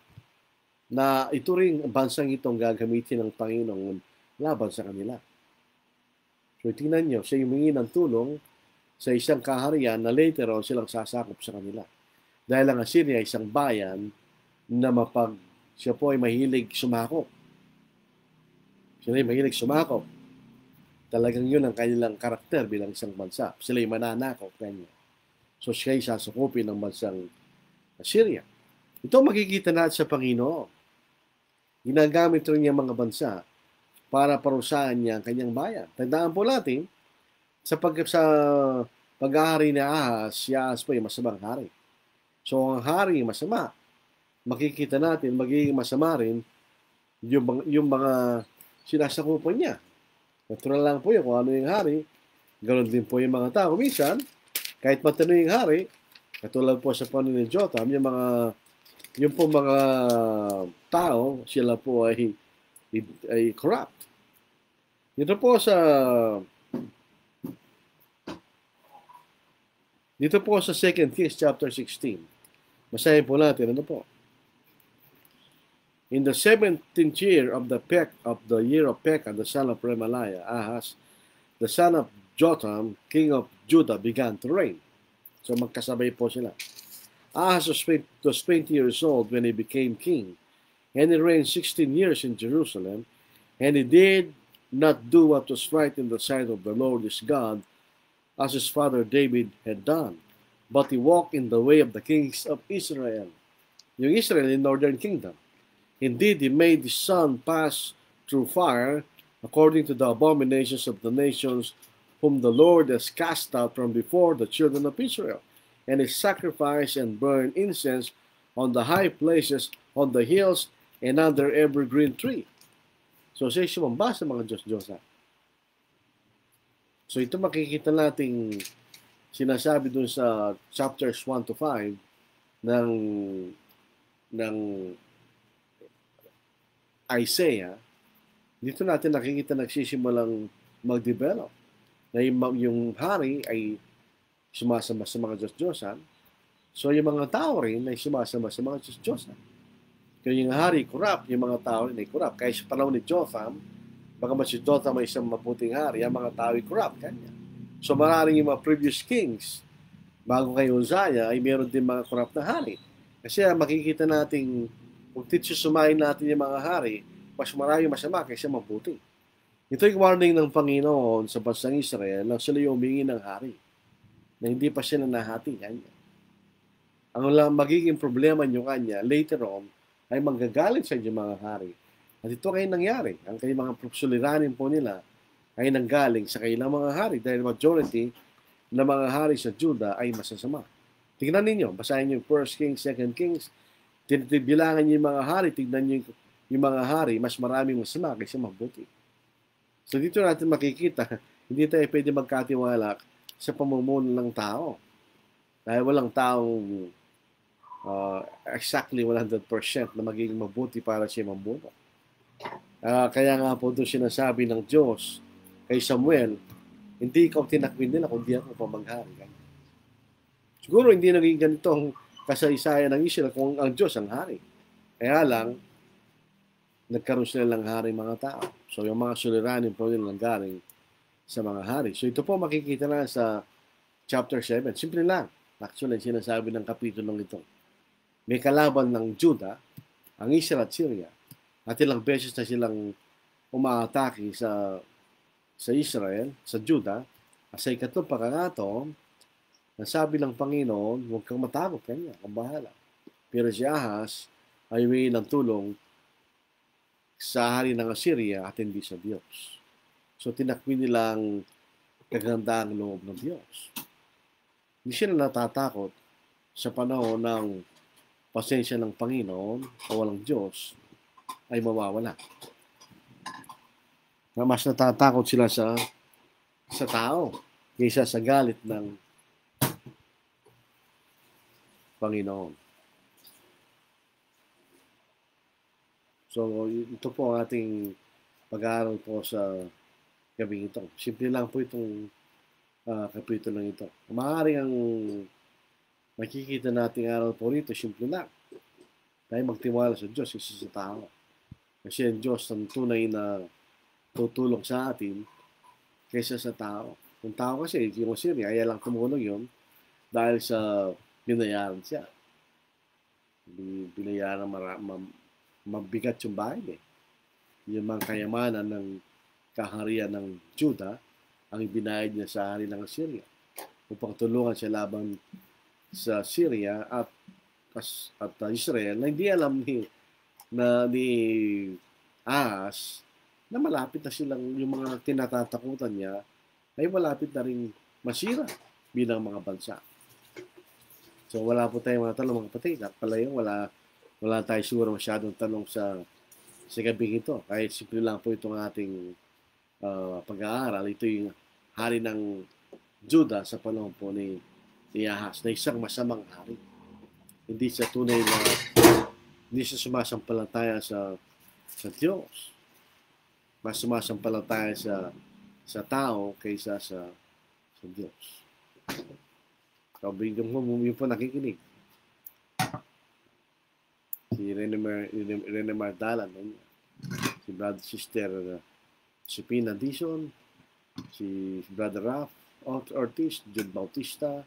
na ito rin bansang itong gagamitin ng Panginoon laban sa kanila. So tingnan nyo, siya humingi ng tulong sa isang kaharian na later on silang sasakop sa kanila. Dahil ang Assyria ay isang bayan na mapag siya po ay mahilig sumakop Sila'y mahilig sumakop. Talagang yun ang kanilang karakter bilang isang bansa. Sila'y mananakop kanya. So siya'y sasukupin ng bansang Syria. Ito makikita natin sa Panginoon. Ginagamit rin niya mga bansa para parusahan niya ang kanyang bayan. Tandaan po natin, sa, pag, sa pag-ahari na Ahas, si Ahas po ay masamang hari. So ang hari masama, makikita natin, magiging masama rin yung, yung mga sinasakupan niya. Natural lang po yun kung ano yung hari. Ganon din po yung mga tao. Misan, kahit matino yung hari, katulad po sa panon ni Jotam, yung mga, yung po mga tao, sila po ay, ay, ay corrupt. Dito po sa dito po sa 2 Kings chapter 16. masaya po natin ano po. In the seventeenth year of the Pek of the year of Pekah, the son of Remaliah, Ahaz, the son of Jotham, king of Judah, began to reign. So magkasabay po sila. Ahaz was 20 years old when he became king, and he reigned 16 years in Jerusalem, and he did not do what was right in the sight of the Lord his God, as his father David had done, but he walked in the way of the kings of Israel. Yung Israel in northern kingdom. Indeed, he made the sun pass through fire, according to the abominations of the nations whom the Lord has cast out from before the children of Israel. And he sacrificed and burned incense on the high places, on the hills, and under every green tree. So siya sumamba sa mga Diyos-Diyos. So ito makikita nating sinasabi dun sa chapters 1 to 5 ng ng Isaiah, dito natin nakikita nagsisimulang mag-develop na yung, yung hari ay sumasama sa mga Diyos-Diyosan. So, yung mga tao rin ay sumasama sa mga Diyos-Diyosan. Kaya yung hari corrupt, yung mga tao rin ay corrupt. Kaya sa panahon ni Jotham, baka mas si Jotham ay isang maputing hari, ang mga tao ay corrupt. Kanya. So, maraming yung mga previous kings, bago kay Uzziah, ay meron din mga corrupt na hari. Kasi ah, makikita nating kung titsusumahin natin yung mga hari, mas marami masama kaysa mabuti. Ito yung warning ng Panginoon sa bansang Israel na sila yung humingi ng hari na hindi pa sila nahati kanya. Ang lang magiging problema nyo kanya later on ay manggagalit sa inyo mga hari. At ito kayo nangyari. Ang kayong mga suliranin po nila ay nanggaling sa kanilang mga hari dahil majority ng mga hari sa Juda ay masasama. Tingnan ninyo, basahin niyo 1 Kings, 2 Kings, Bilangan niyo yung mga hari, tignan niyo yung, mga hari, mas maraming masama kaysa mabuti. So dito natin makikita, hindi tayo pwede magkatiwala sa pamumuno ng tao. Dahil walang taong uh, exactly 100% na magiging mabuti para siya mabuno. Uh, ah, kaya nga po doon sinasabi ng Diyos kay Samuel, hindi ikaw tinakwin nila kundi ako pamaghari. Siguro hindi naging ganito ang kasaysayan ng Israel kung ang Diyos ang hari. Kaya lang, nagkaroon sila ng hari mga tao. So, yung mga suliranin po yun nanggaling sa mga hari. So, ito po makikita na sa chapter 7. Simple lang. Actually, sinasabi ng kapitulong ito. May kalaban ng Juda, ang Israel at Syria, at ilang beses na silang umaatake sa sa Israel, sa Juda, at sa ikatlong pagkakataon, Nasabi ng Panginoon, huwag kang matakot kanya, ang bahala. Pero si Ahas ay humingi ng tulong sa hari ng Assyria at hindi sa Diyos. So tinakmin nilang kaganda ang loob ng Diyos. Hindi sila natatakot sa panahon ng pasensya ng Panginoon o walang Diyos ay mawawala. Na mas natatakot sila sa sa tao kaysa sa galit ng Panginoon. So, ito po ang ating pag-aaral po sa gabing ito. Simple lang po itong uh, kapitulo ito. Maaari ang makikita nating aral po rito, simple lang. Tayo magtiwala sa Diyos, isa sa tao. Kasi ang Diyos ang tunay na tutulong sa atin kaysa sa tao. Kung tao kasi, yung Syria, kaya lang tumulong yun dahil sa binayaran siya. Binayaran mara, ma, mabigat yung bahay niya. Yung mga kayamanan ng kaharian ng Juda ang ibinayad niya sa hari ng Syria upang tulungan siya laban sa Syria at at uh, Israel na hindi alam ni na ni Ahas na malapit na silang yung mga tinatatakutan niya ay malapit na rin masira bilang mga bansa. So wala po tayong mga tanong mga kapatid. At palayo, wala, wala tayo siguro masyadong tanong sa, sa gabing ito. Kahit simple lang po itong ating uh, pag-aaral. Ito yung hari ng Juda sa panahon po ni, ni Ahas na isang masamang hari. Hindi siya tunay na hindi siya sumasampalataya sa sa Diyos. Mas sumasampalataya sa sa tao kaysa sa sa Diyos. Kaibigan ko, bumili po nakikinig. Si Rene, Mar Rene Mardalan, si Brad Sister, uh, si Pina Dison, si Brother Ralph Ortiz, Jude Bautista,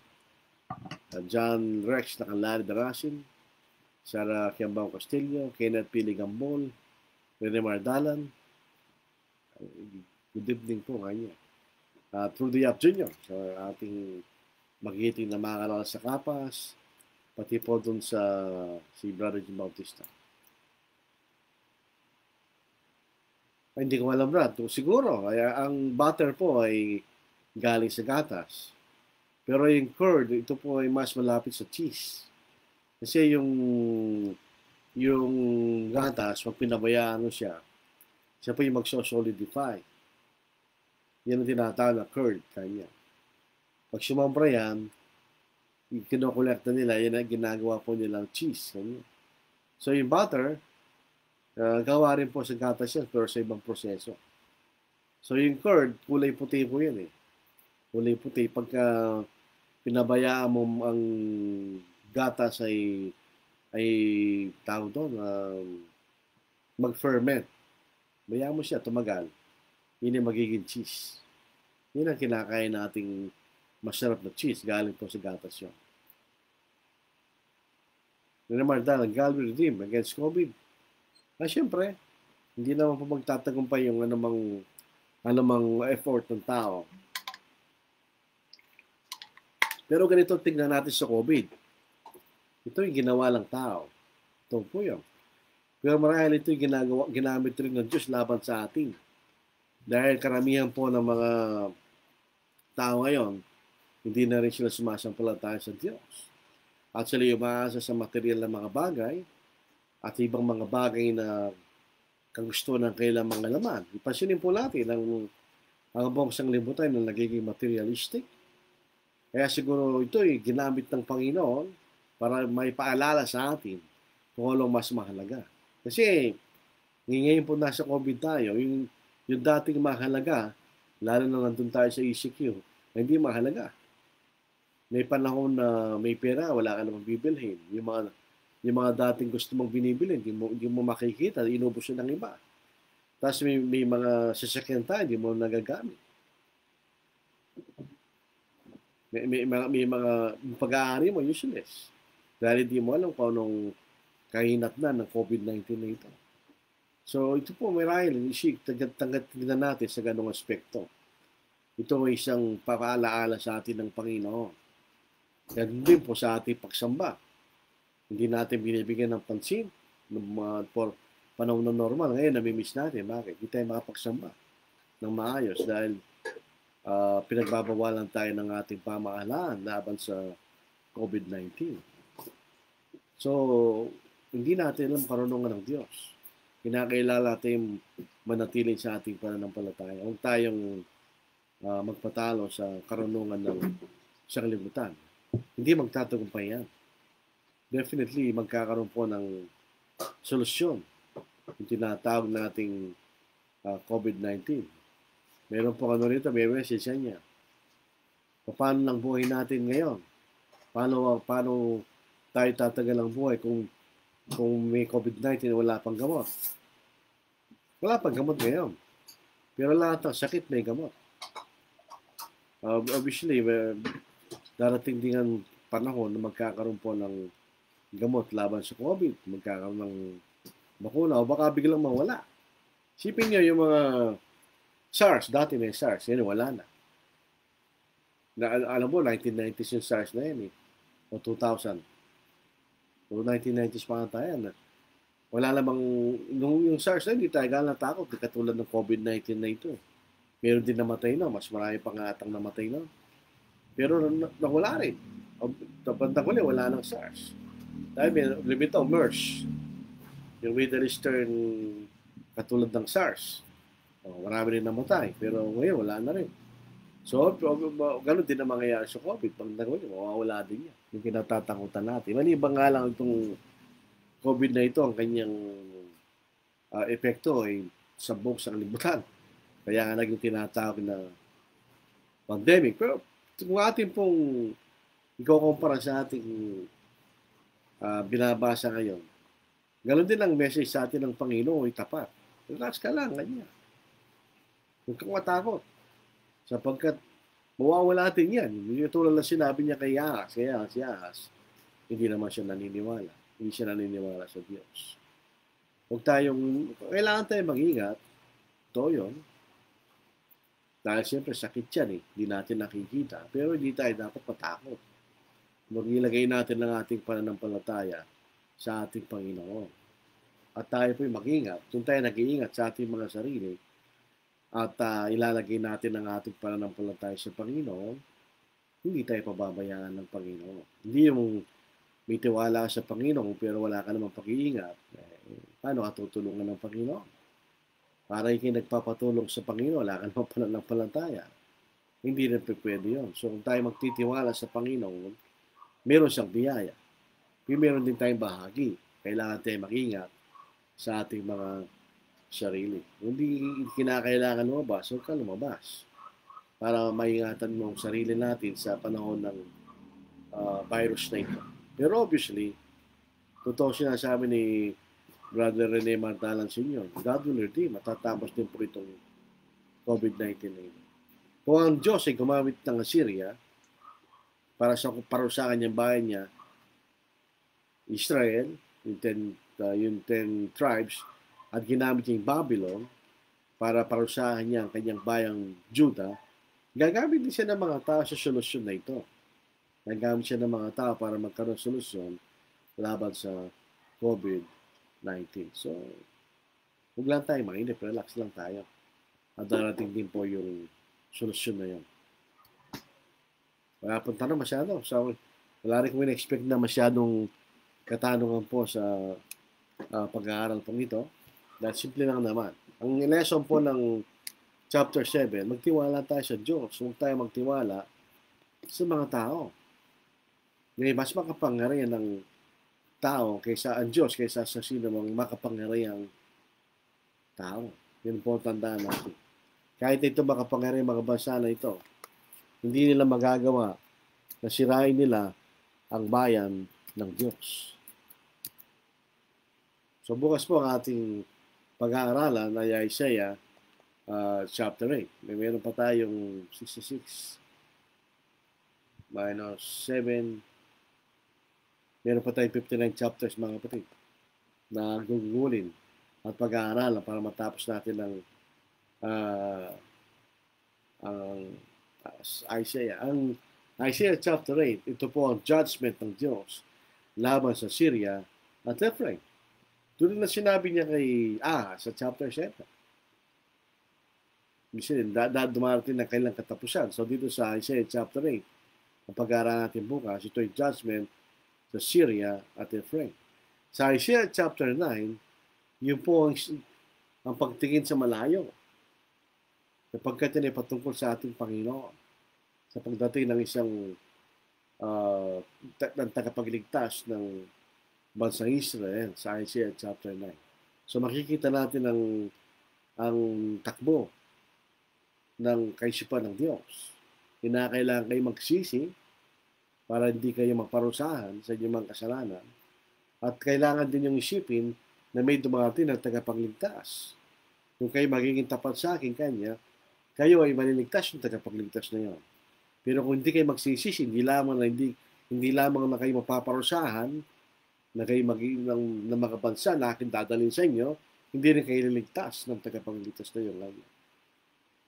uh, John Rex Nakalari Darasin, Sara Quiambao Castillo, Kenneth Pili Gambol, Rene Mardalan, good evening po kanya. Uh, through the Yap Jr. sa ating magiting na mga karal sa kapas, pati po dun sa si Brother Jim Bautista. Ay, hindi ko alam, Brad. Siguro, ay, ang butter po ay galing sa gatas. Pero yung curd, ito po ay mas malapit sa cheese. Kasi yung yung gatas, pag pinabayaan mo siya, siya po yung magso-solidify. Yan ang tinatawag na curd kanya. Pag sumobra yan, kinokolekta nila, yun ang ginagawa po nilang cheese. Ganyan. So, yung butter, uh, gawa rin po sa gata siya, pero sa ibang proseso. So, yung curd, kulay puti po yan eh. Kulay puti. Pagka pinabayaan mo ang gatas ay ay tao doon, um, mag-ferment. Bayaan mo siya, tumagal. Yun yung magiging cheese. Yun ang kinakain nating Masarap na cheese. Galing po sa gatas yun. Minamardan ang Galway Redeem against COVID. Ah, siyempre, hindi naman po magtatagumpay yung anumang, anumang effort ng tao. Pero ganito tignan natin sa COVID. Ito yung ginawa lang tao. Ito po yun. Pero marahil ito yung ginagawa, ginamit rin ng Diyos laban sa atin. Dahil karamihan po ng mga tao ngayon, hindi na rin sila sumasampalataya sa Diyos. At sila umaasa sa material na mga bagay at ibang mga bagay na kagusto ng kailang mga laman. Ipansinin po natin ang, ang buong sanglibutan na nagiging materialistic. Kaya siguro ito ay ginamit ng Panginoon para may paalala sa atin kung anong mas mahalaga. Kasi eh, ngayon po nasa COVID tayo, yung, yung dating mahalaga, lalo na nandun tayo sa ECQ, hindi mahalaga. May panahon na may pera, wala ka namang bibilhin. Yung mga, yung mga dating gusto mong binibili, hindi mo, hindi mo makikita, inubos yun ng iba. Tapos may, may mga sasakyan tayo, hindi mo nagagamit. May, may, may, may mga pag-aari mo, useless. Dahil hindi mo alam kung anong kahinat na ng COVID-19 na ito. So ito po may Ryan, isig, tagat-tagat tanggap natin sa ganong aspekto. Ito ay isang papaalaala sa atin ng Panginoon Ganun din po sa ating pagsamba. Hindi natin binibigyan ng pansin ng mga for panahon na normal. Ngayon, namimiss natin. Bakit? Hindi tayo makapagsamba ng maayos dahil uh, pinagbabawalan tayo ng ating pamahalaan laban sa COVID-19. So, hindi natin alam karunungan ng Diyos. Kinakailangan natin manatili sa ating pananampalataya. Huwag tayong uh, magpatalo sa karunungan ng siyang libutan hindi magtatagumpay yan. Definitely, magkakaroon po ng solusyon yung tinatawag nating uh, ah, COVID-19. Meron po ano rito, may message niya. Paano lang buhay natin ngayon? Paano, paano tayo tatagal ang buhay kung, kung may COVID-19 wala pang gamot? Wala pang gamot ngayon. Pero lahat ng sakit may gamot. Uh, obviously, uh, darating din ang panahon na magkakaroon po ng gamot laban sa COVID, magkakaroon ng bakuna o baka biglang mawala. Sipin nyo yung mga SARS, dati may SARS, yun wala na. na alam mo, 1990s yung SARS na yan eh, o 2000. O 1990s pa nga tayo yan. Wala namang, nung yung SARS na yun, hindi tayo galang takot, katulad ng COVID-19 na ito. Eh. Meron din namatay na, mas marami pa nga atang namatay na. Pero nawala rin. Tapantang huli, wala nang SARS. Dahil may limit ang MERS. Yung Middle Eastern katulad ng SARS. O, marami rin namatay. Pero ngayon, wala na rin. So, ganun din ang mangyayari sa COVID. Pag nagawin, mawawala din yan. Yung kinatatakutan natin. Maliban nga lang itong COVID na ito, ang kanyang uh, epekto ay sabog sa libutan. Kaya nga naging tinatawag na pandemic. Pero kung atin pong ikukumpara sa ating uh, binabasa ngayon, ganoon din ang message sa atin ng Panginoon, tapat. Relax ka lang, ganyan. Huwag kang matakot. Sapagkat mawawala natin yan. Hindi tulad na sinabi niya kay Ahas, kay Ahas, kay Hindi naman siya naniniwala. Hindi siya naniniwala sa Diyos. Huwag tayong, kailangan tayong mag-ingat. Ito yun dahil siyempre sakit yan eh, hindi natin nakikita. Pero hindi tayo dapat matakot. Magilagay natin ang ating pananampalataya sa ating Panginoon. At tayo po'y mag-ingat. Kung tayo nag-iingat sa ating mga sarili, at uh, ilalagay natin ang ating pananampalataya sa Panginoon, hindi tayo pababayaan ng Panginoon. Hindi yung may tiwala sa Panginoon pero wala ka namang pag-iingat, eh, paano ka tutulungan ng Panginoon? Para ikay nagpapatulong sa Panginoon, wala ka naman pananampalataya. Hindi rin pwede yun. So kung tayo magtitiwala sa Panginoon, meron siyang biyaya. May meron din tayong bahagi. Kailangan tayo makingat sa ating mga sarili. Hindi kinakailangan lumabas, huwag ka lumabas. Para maingatan mo ang sarili natin sa panahon ng uh, virus na ito. Pero obviously, totoo sinasabi ni Brother Rene Martalan Sr., God will redeem. Matatapos din po itong COVID-19 na ito. Kung ang Diyos ay gumamit ng Assyria para sa parusakan niyang bayan niya, Israel, yung ten, uh, yung ten tribes, at ginamit niya yung Babylon para parusahan niya ang kanyang bayang Juda, gagamit din siya ng mga tao sa solusyon na ito. Gagamit siya ng mga tao para magkaroon solusyon laban sa COVID-19. 19. So, huwag lang tayo mainip. Relax lang tayo. At darating din po yung solusyon na yun. Wala pong tanong masyado. So, wala rin kong in-expect na masyadong katanungan po sa uh, pag-aaral pong ito. Dahil simple lang naman. Ang lesson po ng chapter 7, magtiwala tayo sa Diyos. Huwag tayo magtiwala sa mga tao. Ngayon, mas makapangyarihan ng tao kaysa ang Diyos, kaysa sa sino mang makapangyarihang tao. Yun po ang tandaan natin. Kahit ito makapangyarihang mga bansa na ito, hindi nila magagawa na sirain nila ang bayan ng Diyos. So bukas po ang ating pag-aaralan ay Isaiah uh, chapter 8. May meron pa tayong 66 minus 7 Meron pa tayong 59 chapters mga kapatid na gugulin at pag-aaralan para matapos natin ang uh, ang uh, Isaiah. Ang Isaiah chapter 8, ito po ang judgment ng Diyos laban sa Syria at Ephraim. Tulad na sinabi niya kay Ah sa chapter 7. Misin, da, da, dumarating na kailang katapusan. So dito sa Isaiah chapter 8, ang pag-aaralan natin bukas, ito ay judgment sa Syria at Ephraim. Sa Isaiah chapter 9, yun po ang, ang pagtingin sa malayo. Sapagkat yan ay patungkol sa ating Panginoon. Sa pagdating ng isang uh, ng tagapagligtas ng bansang Israel sa Isaiah chapter 9. So makikita natin ang ang takbo ng kaisipan ng Diyos. Kinakailangan kayo magsisi para hindi kayo maparusahan sa inyong mga kasalanan. At kailangan din yung isipin na may dumarating na tagapagligtas. Kung kayo magiging tapat sa akin, kanya, kayo ay maliligtas yung tagapagligtas na yon. Pero kung hindi kayo magsisisi, hindi lamang na hindi, hindi lamang na kayo mapaparusahan, na kayo magiging ng, ng mga bansa na akin dadalhin sa inyo, hindi rin kayo niligtas ng tagapagligtas na yun.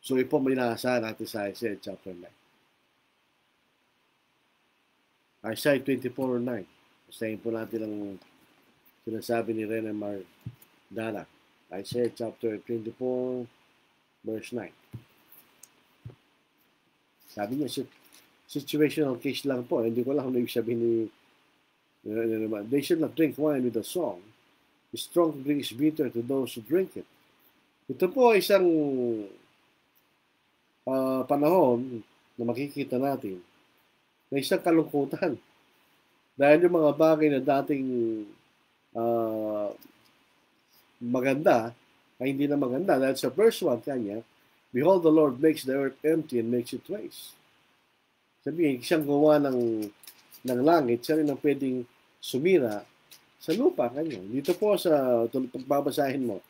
So, ipo may nakasahan natin sa Isaiah chapter 9. Isaiah 24.9. Basahin po natin ang sinasabi ni Rene Mardala. Isaiah chapter 24 verse 9. Sabi niya, situational case lang po. Hindi ko alam kung ibig sabihin ni They should not drink wine with a song. The strong drink is bitter to those who drink it. Ito po ay isang uh, panahon na makikita natin na isang kalungkutan. Dahil yung mga bagay na dating uh, maganda, ay hindi na maganda. Dahil sa verse 1, kanya, Behold, the Lord makes the earth empty and makes it waste. Sabihin, isang gawa ng, ng langit, siya rin ang pwedeng sumira sa lupa. Kanya. Dito po sa pagbabasahin mo,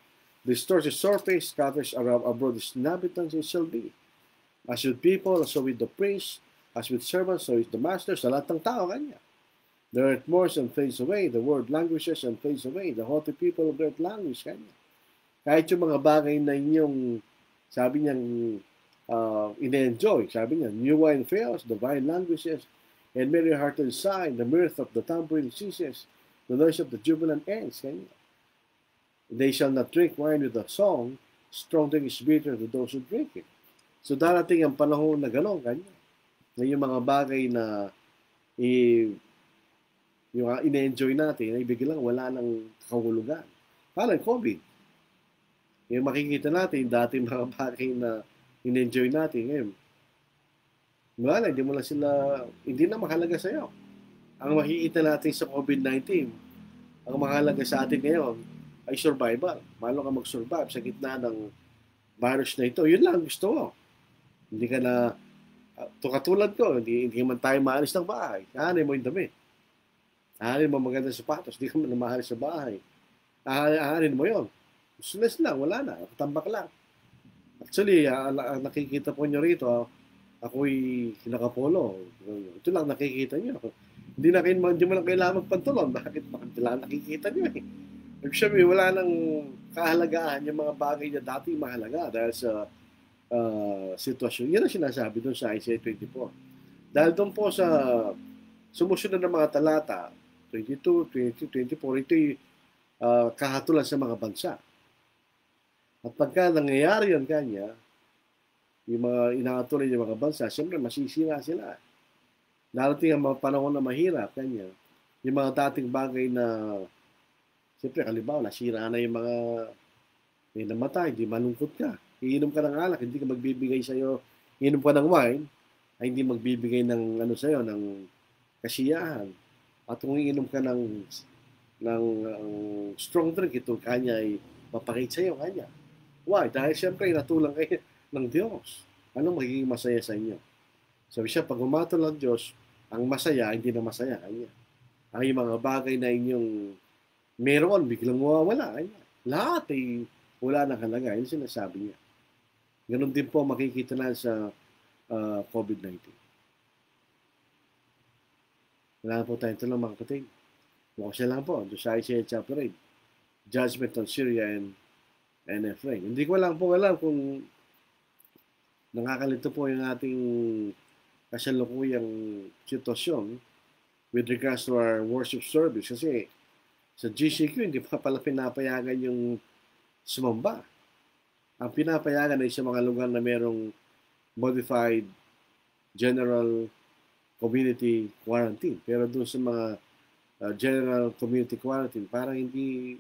Distort his surface, scatters around abroad his inhabitants, it shall be. As with people, so with the priests, as with servants, so is the master sa lahat ng tao kanya. The earth mourns and fades away, the world languishes and fades away, the haughty people of earth languish kanya. Kahit yung mga bagay na inyong, sabi niyang, uh, ine-enjoy, sabi niya, new wine fails, the vine languishes, and merry and sigh, the mirth of the tambourine ceases, the noise of the jubilant ends kanya. They shall not drink wine with a song, strong drink is bitter to those who drink it. So darating ang panahon na gano'n, kanya na yung mga bagay na i yung uh, ina-enjoy natin, ay biglang wala ng kahulugan. Parang COVID. Ngayon makikita natin, dati mga bagay na in enjoy natin, ngayon, wala, hindi mo na sila, hindi na mahalaga sa'yo. Ang makikita natin sa COVID-19, ang mahalaga sa atin ngayon ay survival. Malo ka mag-survive sa gitna ng virus na ito. Yun lang gusto mo. Hindi ka na Uh, to katulad ko, hindi, hindi man tayo maalis ng bahay. Hahanay mo yung damit. Hahanay mo magandang sapatos. Hindi ka man maalis sa bahay. Hahanay mo yon. Useless lang. Wala na. Tambak lang. Actually, uh, nakikita po nyo rito, ah, ako'y nakapolo. Ito lang nakikita nyo. Hindi na kayo, hindi mo lang kailangan magpantulon. Bakit? Bakit lang nakikita nyo eh. Ibig wala nang kahalagahan yung mga bagay na dati mahalaga dahil sa uh, sitwasyon. Yan ang sinasabi doon sa Isaiah 24. Dahil doon po sa sumusunod ng mga talata, 22, 23, 24, ito uh, kahatulan sa mga bansa. At pagka nangyayari ang kanya, yung mga inaatuloy ng mga bansa, siyempre masisira sila. Darating ang mga panahon na mahirap, kanya. Yung mga dating bagay na, siyempre, halimbawa, nasira na yung mga may namatay, di malungkot ka iinom ka ng alak, hindi ka magbibigay sa iyo, iinom ka ng wine, ay hindi magbibigay ng ano sa iyo ng kasiyahan. At kung iinom ka ng, ng uh, strong drink, ito kanya ay sa iyo kanya. Why? Dahil siyempre, natulang kayo ng Diyos. Ano magiging masaya sa inyo? Sabi siya, pag umatol ang Diyos, ang masaya, hindi na masaya, kanya. Ang mga bagay na inyong meron, biglang mawawala, kanya. Lahat ay wala na halaga. Yun sinasabi niya. Ganon din po makikita na sa uh, ah, COVID-19. Wala po tayo tulang mga kating. Mukhang siya lang po. Doon sa Isaiah chapter 8. Judgment on Syria and, and Ephraim. Hindi ko lang po alam kung nakakalito po yung ating kasalukuyang sitwasyon with regards to our worship service. Kasi sa GCQ, hindi pa pala pinapayagan yung sumamba ang pinapayagan ay sa mga lugar na merong modified general community quarantine. Pero doon sa mga uh, general community quarantine, parang hindi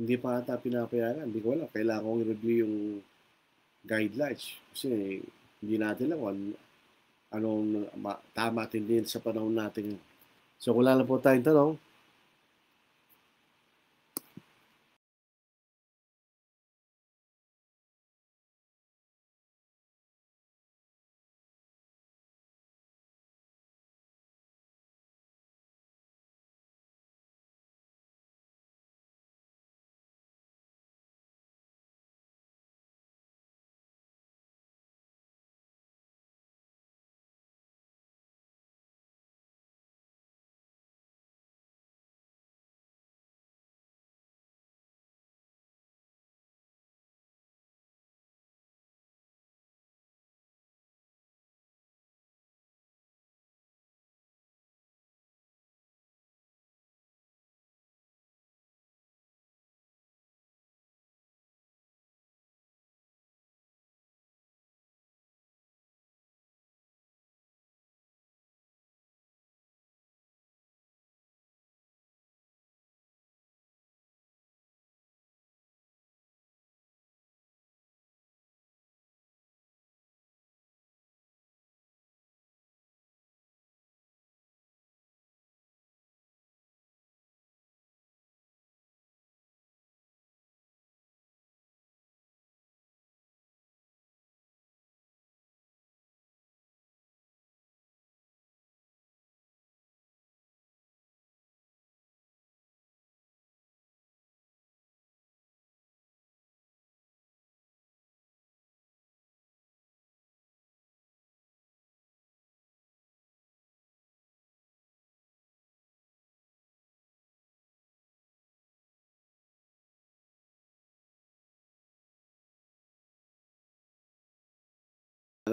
hindi pa ata pinapayagan. Hindi ko alam. Kailangan kong i-review yung guidelines. Kasi hindi natin alam kung anong tama at sa panahon natin. So wala lang po tayong tanong.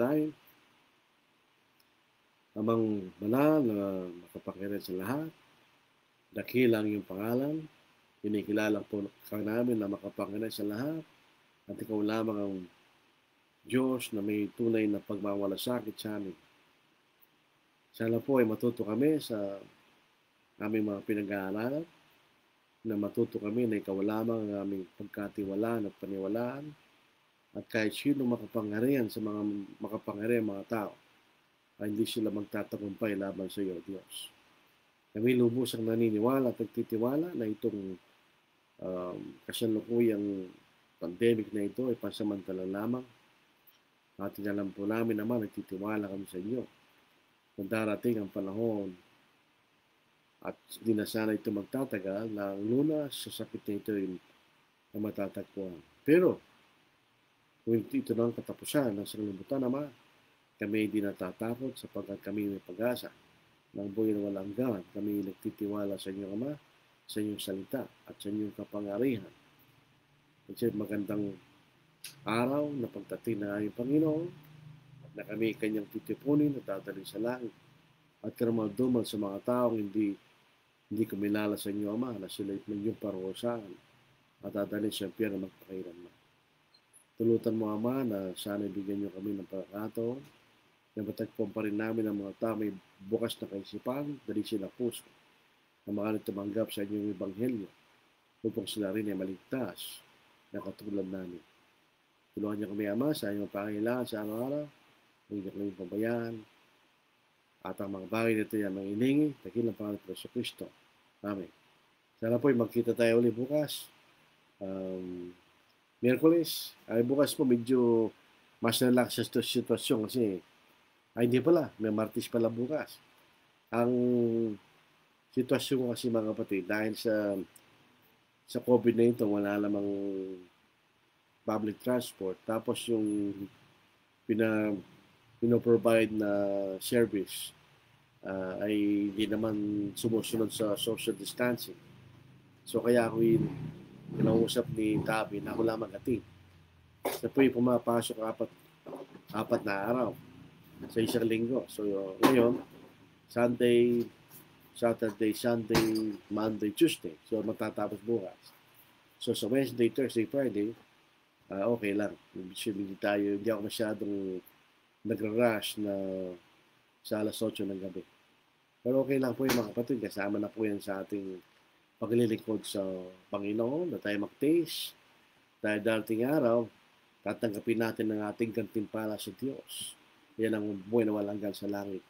panalangin. Amang banal na makapakirin sa lahat, dakilang iyong pangalan, kinikilala po ka namin na makapakirin sa lahat, at ikaw lamang ang Diyos na may tunay na pagmawalasakit sa amin. Sana po ay matuto kami sa aming mga pinag-aaralan, na matuto kami na ikaw lamang ang aming pagkatiwalaan at paniwalaan, at kahit sino makapangyarihan sa mga makapangyarihan mga tao ay hindi sila magtatagumpay laban sa iyo, Diyos. Kami lubos ang naniniwala at nagtitiwala na itong um, kasalukuyang pandemic na ito ay pansamantala lamang. At inalam po namin naman, nagtitiwala kami sa inyo na darating ang panahon at di na sana ito magtatagal na luna sa sakit na ito ay matatagpuan. Pero Ngunit ito na ang katapusan ng sanglibutan naman. Kami hindi natatakot sapagkat kami may pag-asa. Nang buhay na walang hanggan, kami nagtitiwala sa inyong Ama, sa inyong salita, at sa inyong kapangarihan. Kasi magandang araw na pagdating ng aming Panginoon at na kami kanyang titipunin at dadalhin sa langit at karamalduman sa mga taong hindi hindi kumilala sa inyo, Ama, na sila'y inyong parusahan at dadalhin sa impyerno magpakailanman. Tulutan mo, Ama, na sana bigyan niyo kami ng pagkakataon na matagpuan pa rin namin ang mga tao may bukas na kaisipan, dali na puso, na makalit tumanggap sa inyong ebanghelyo upang sila rin ay maligtas na katulad namin. Tulungan niyo kami, Ama, sa inyong pangailangan sa araw-araw. Huwag niyo kami pabayaan. At ang mga bagay nito yan, mga iningi, takil ng pangalan ng Kristo. Amen. Sana po, magkita tayo ulit bukas. Um, Merkulis. Ay bukas po medyo mas relax sa sitwasyon kasi ay hindi pala, may Martes pala bukas. Ang sitwasyon ko kasi mga pati dahil sa sa COVID na ito, wala namang public transport. Tapos yung pina, pinoprovide na service uh, ay hindi naman sumusunod sa social distancing. So kaya ako yung kinausap ni Tabi na ako lamang ating. Sa po pumapasok apat, apat na araw sa isang linggo. So ngayon, Sunday, Saturday, Sunday, Monday, Tuesday. So matatapos bukas. So sa Wednesday, Thursday, Friday, uh, okay lang. Hindi tayo, hindi ako masyadong nagra-rush na sa alas 8 ng gabi. Pero okay lang po yung mga kapatid, kasama na po yan sa ating paglilingkod sa Panginoon, na tayo magtaste, dahil darating araw, tatanggapin natin ang ating kantimpala sa Diyos. Yan ang buhay na walang hanggang sa langit.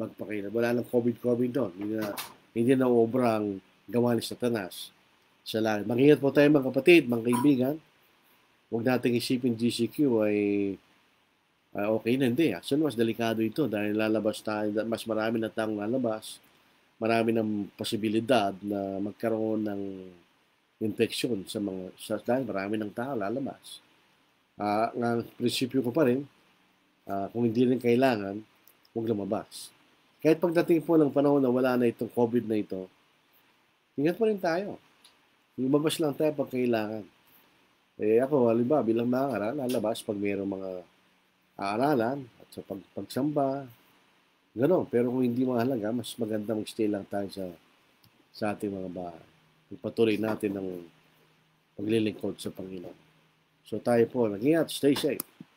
Magpakailan. Wala ng COVID-COVID doon. Hindi na, hindi na obra ang gawa ni Satanas sa langit. Mangingat po tayo mga kapatid, mga kaibigan. Huwag nating isipin GCQ ay uh, okay na hindi. Actually, ah. mas delikado ito dahil lalabas tayo, mas marami na tayong lalabas marami ng posibilidad na magkaroon ng infection sa mga sa dahil marami ng tao lalabas. Uh, ah, ang prinsipyo ko pa rin, uh, kung hindi rin kailangan, huwag lumabas. Kahit pagdating po ng panahon na wala na itong COVID na ito, ingat pa rin tayo. Lumabas lang tayo pag kailangan. Eh ako, halimbawa, bilang aral, lalabas pag mayroong mga aaralan at sa pag pagsamba, Ganon. Pero kung hindi mahalaga, mas maganda mag-stay lang tayo sa, sa ating mga bahay. Ipatuloy natin ang paglilingkod sa Panginoon. So tayo po, mag ingat stay safe.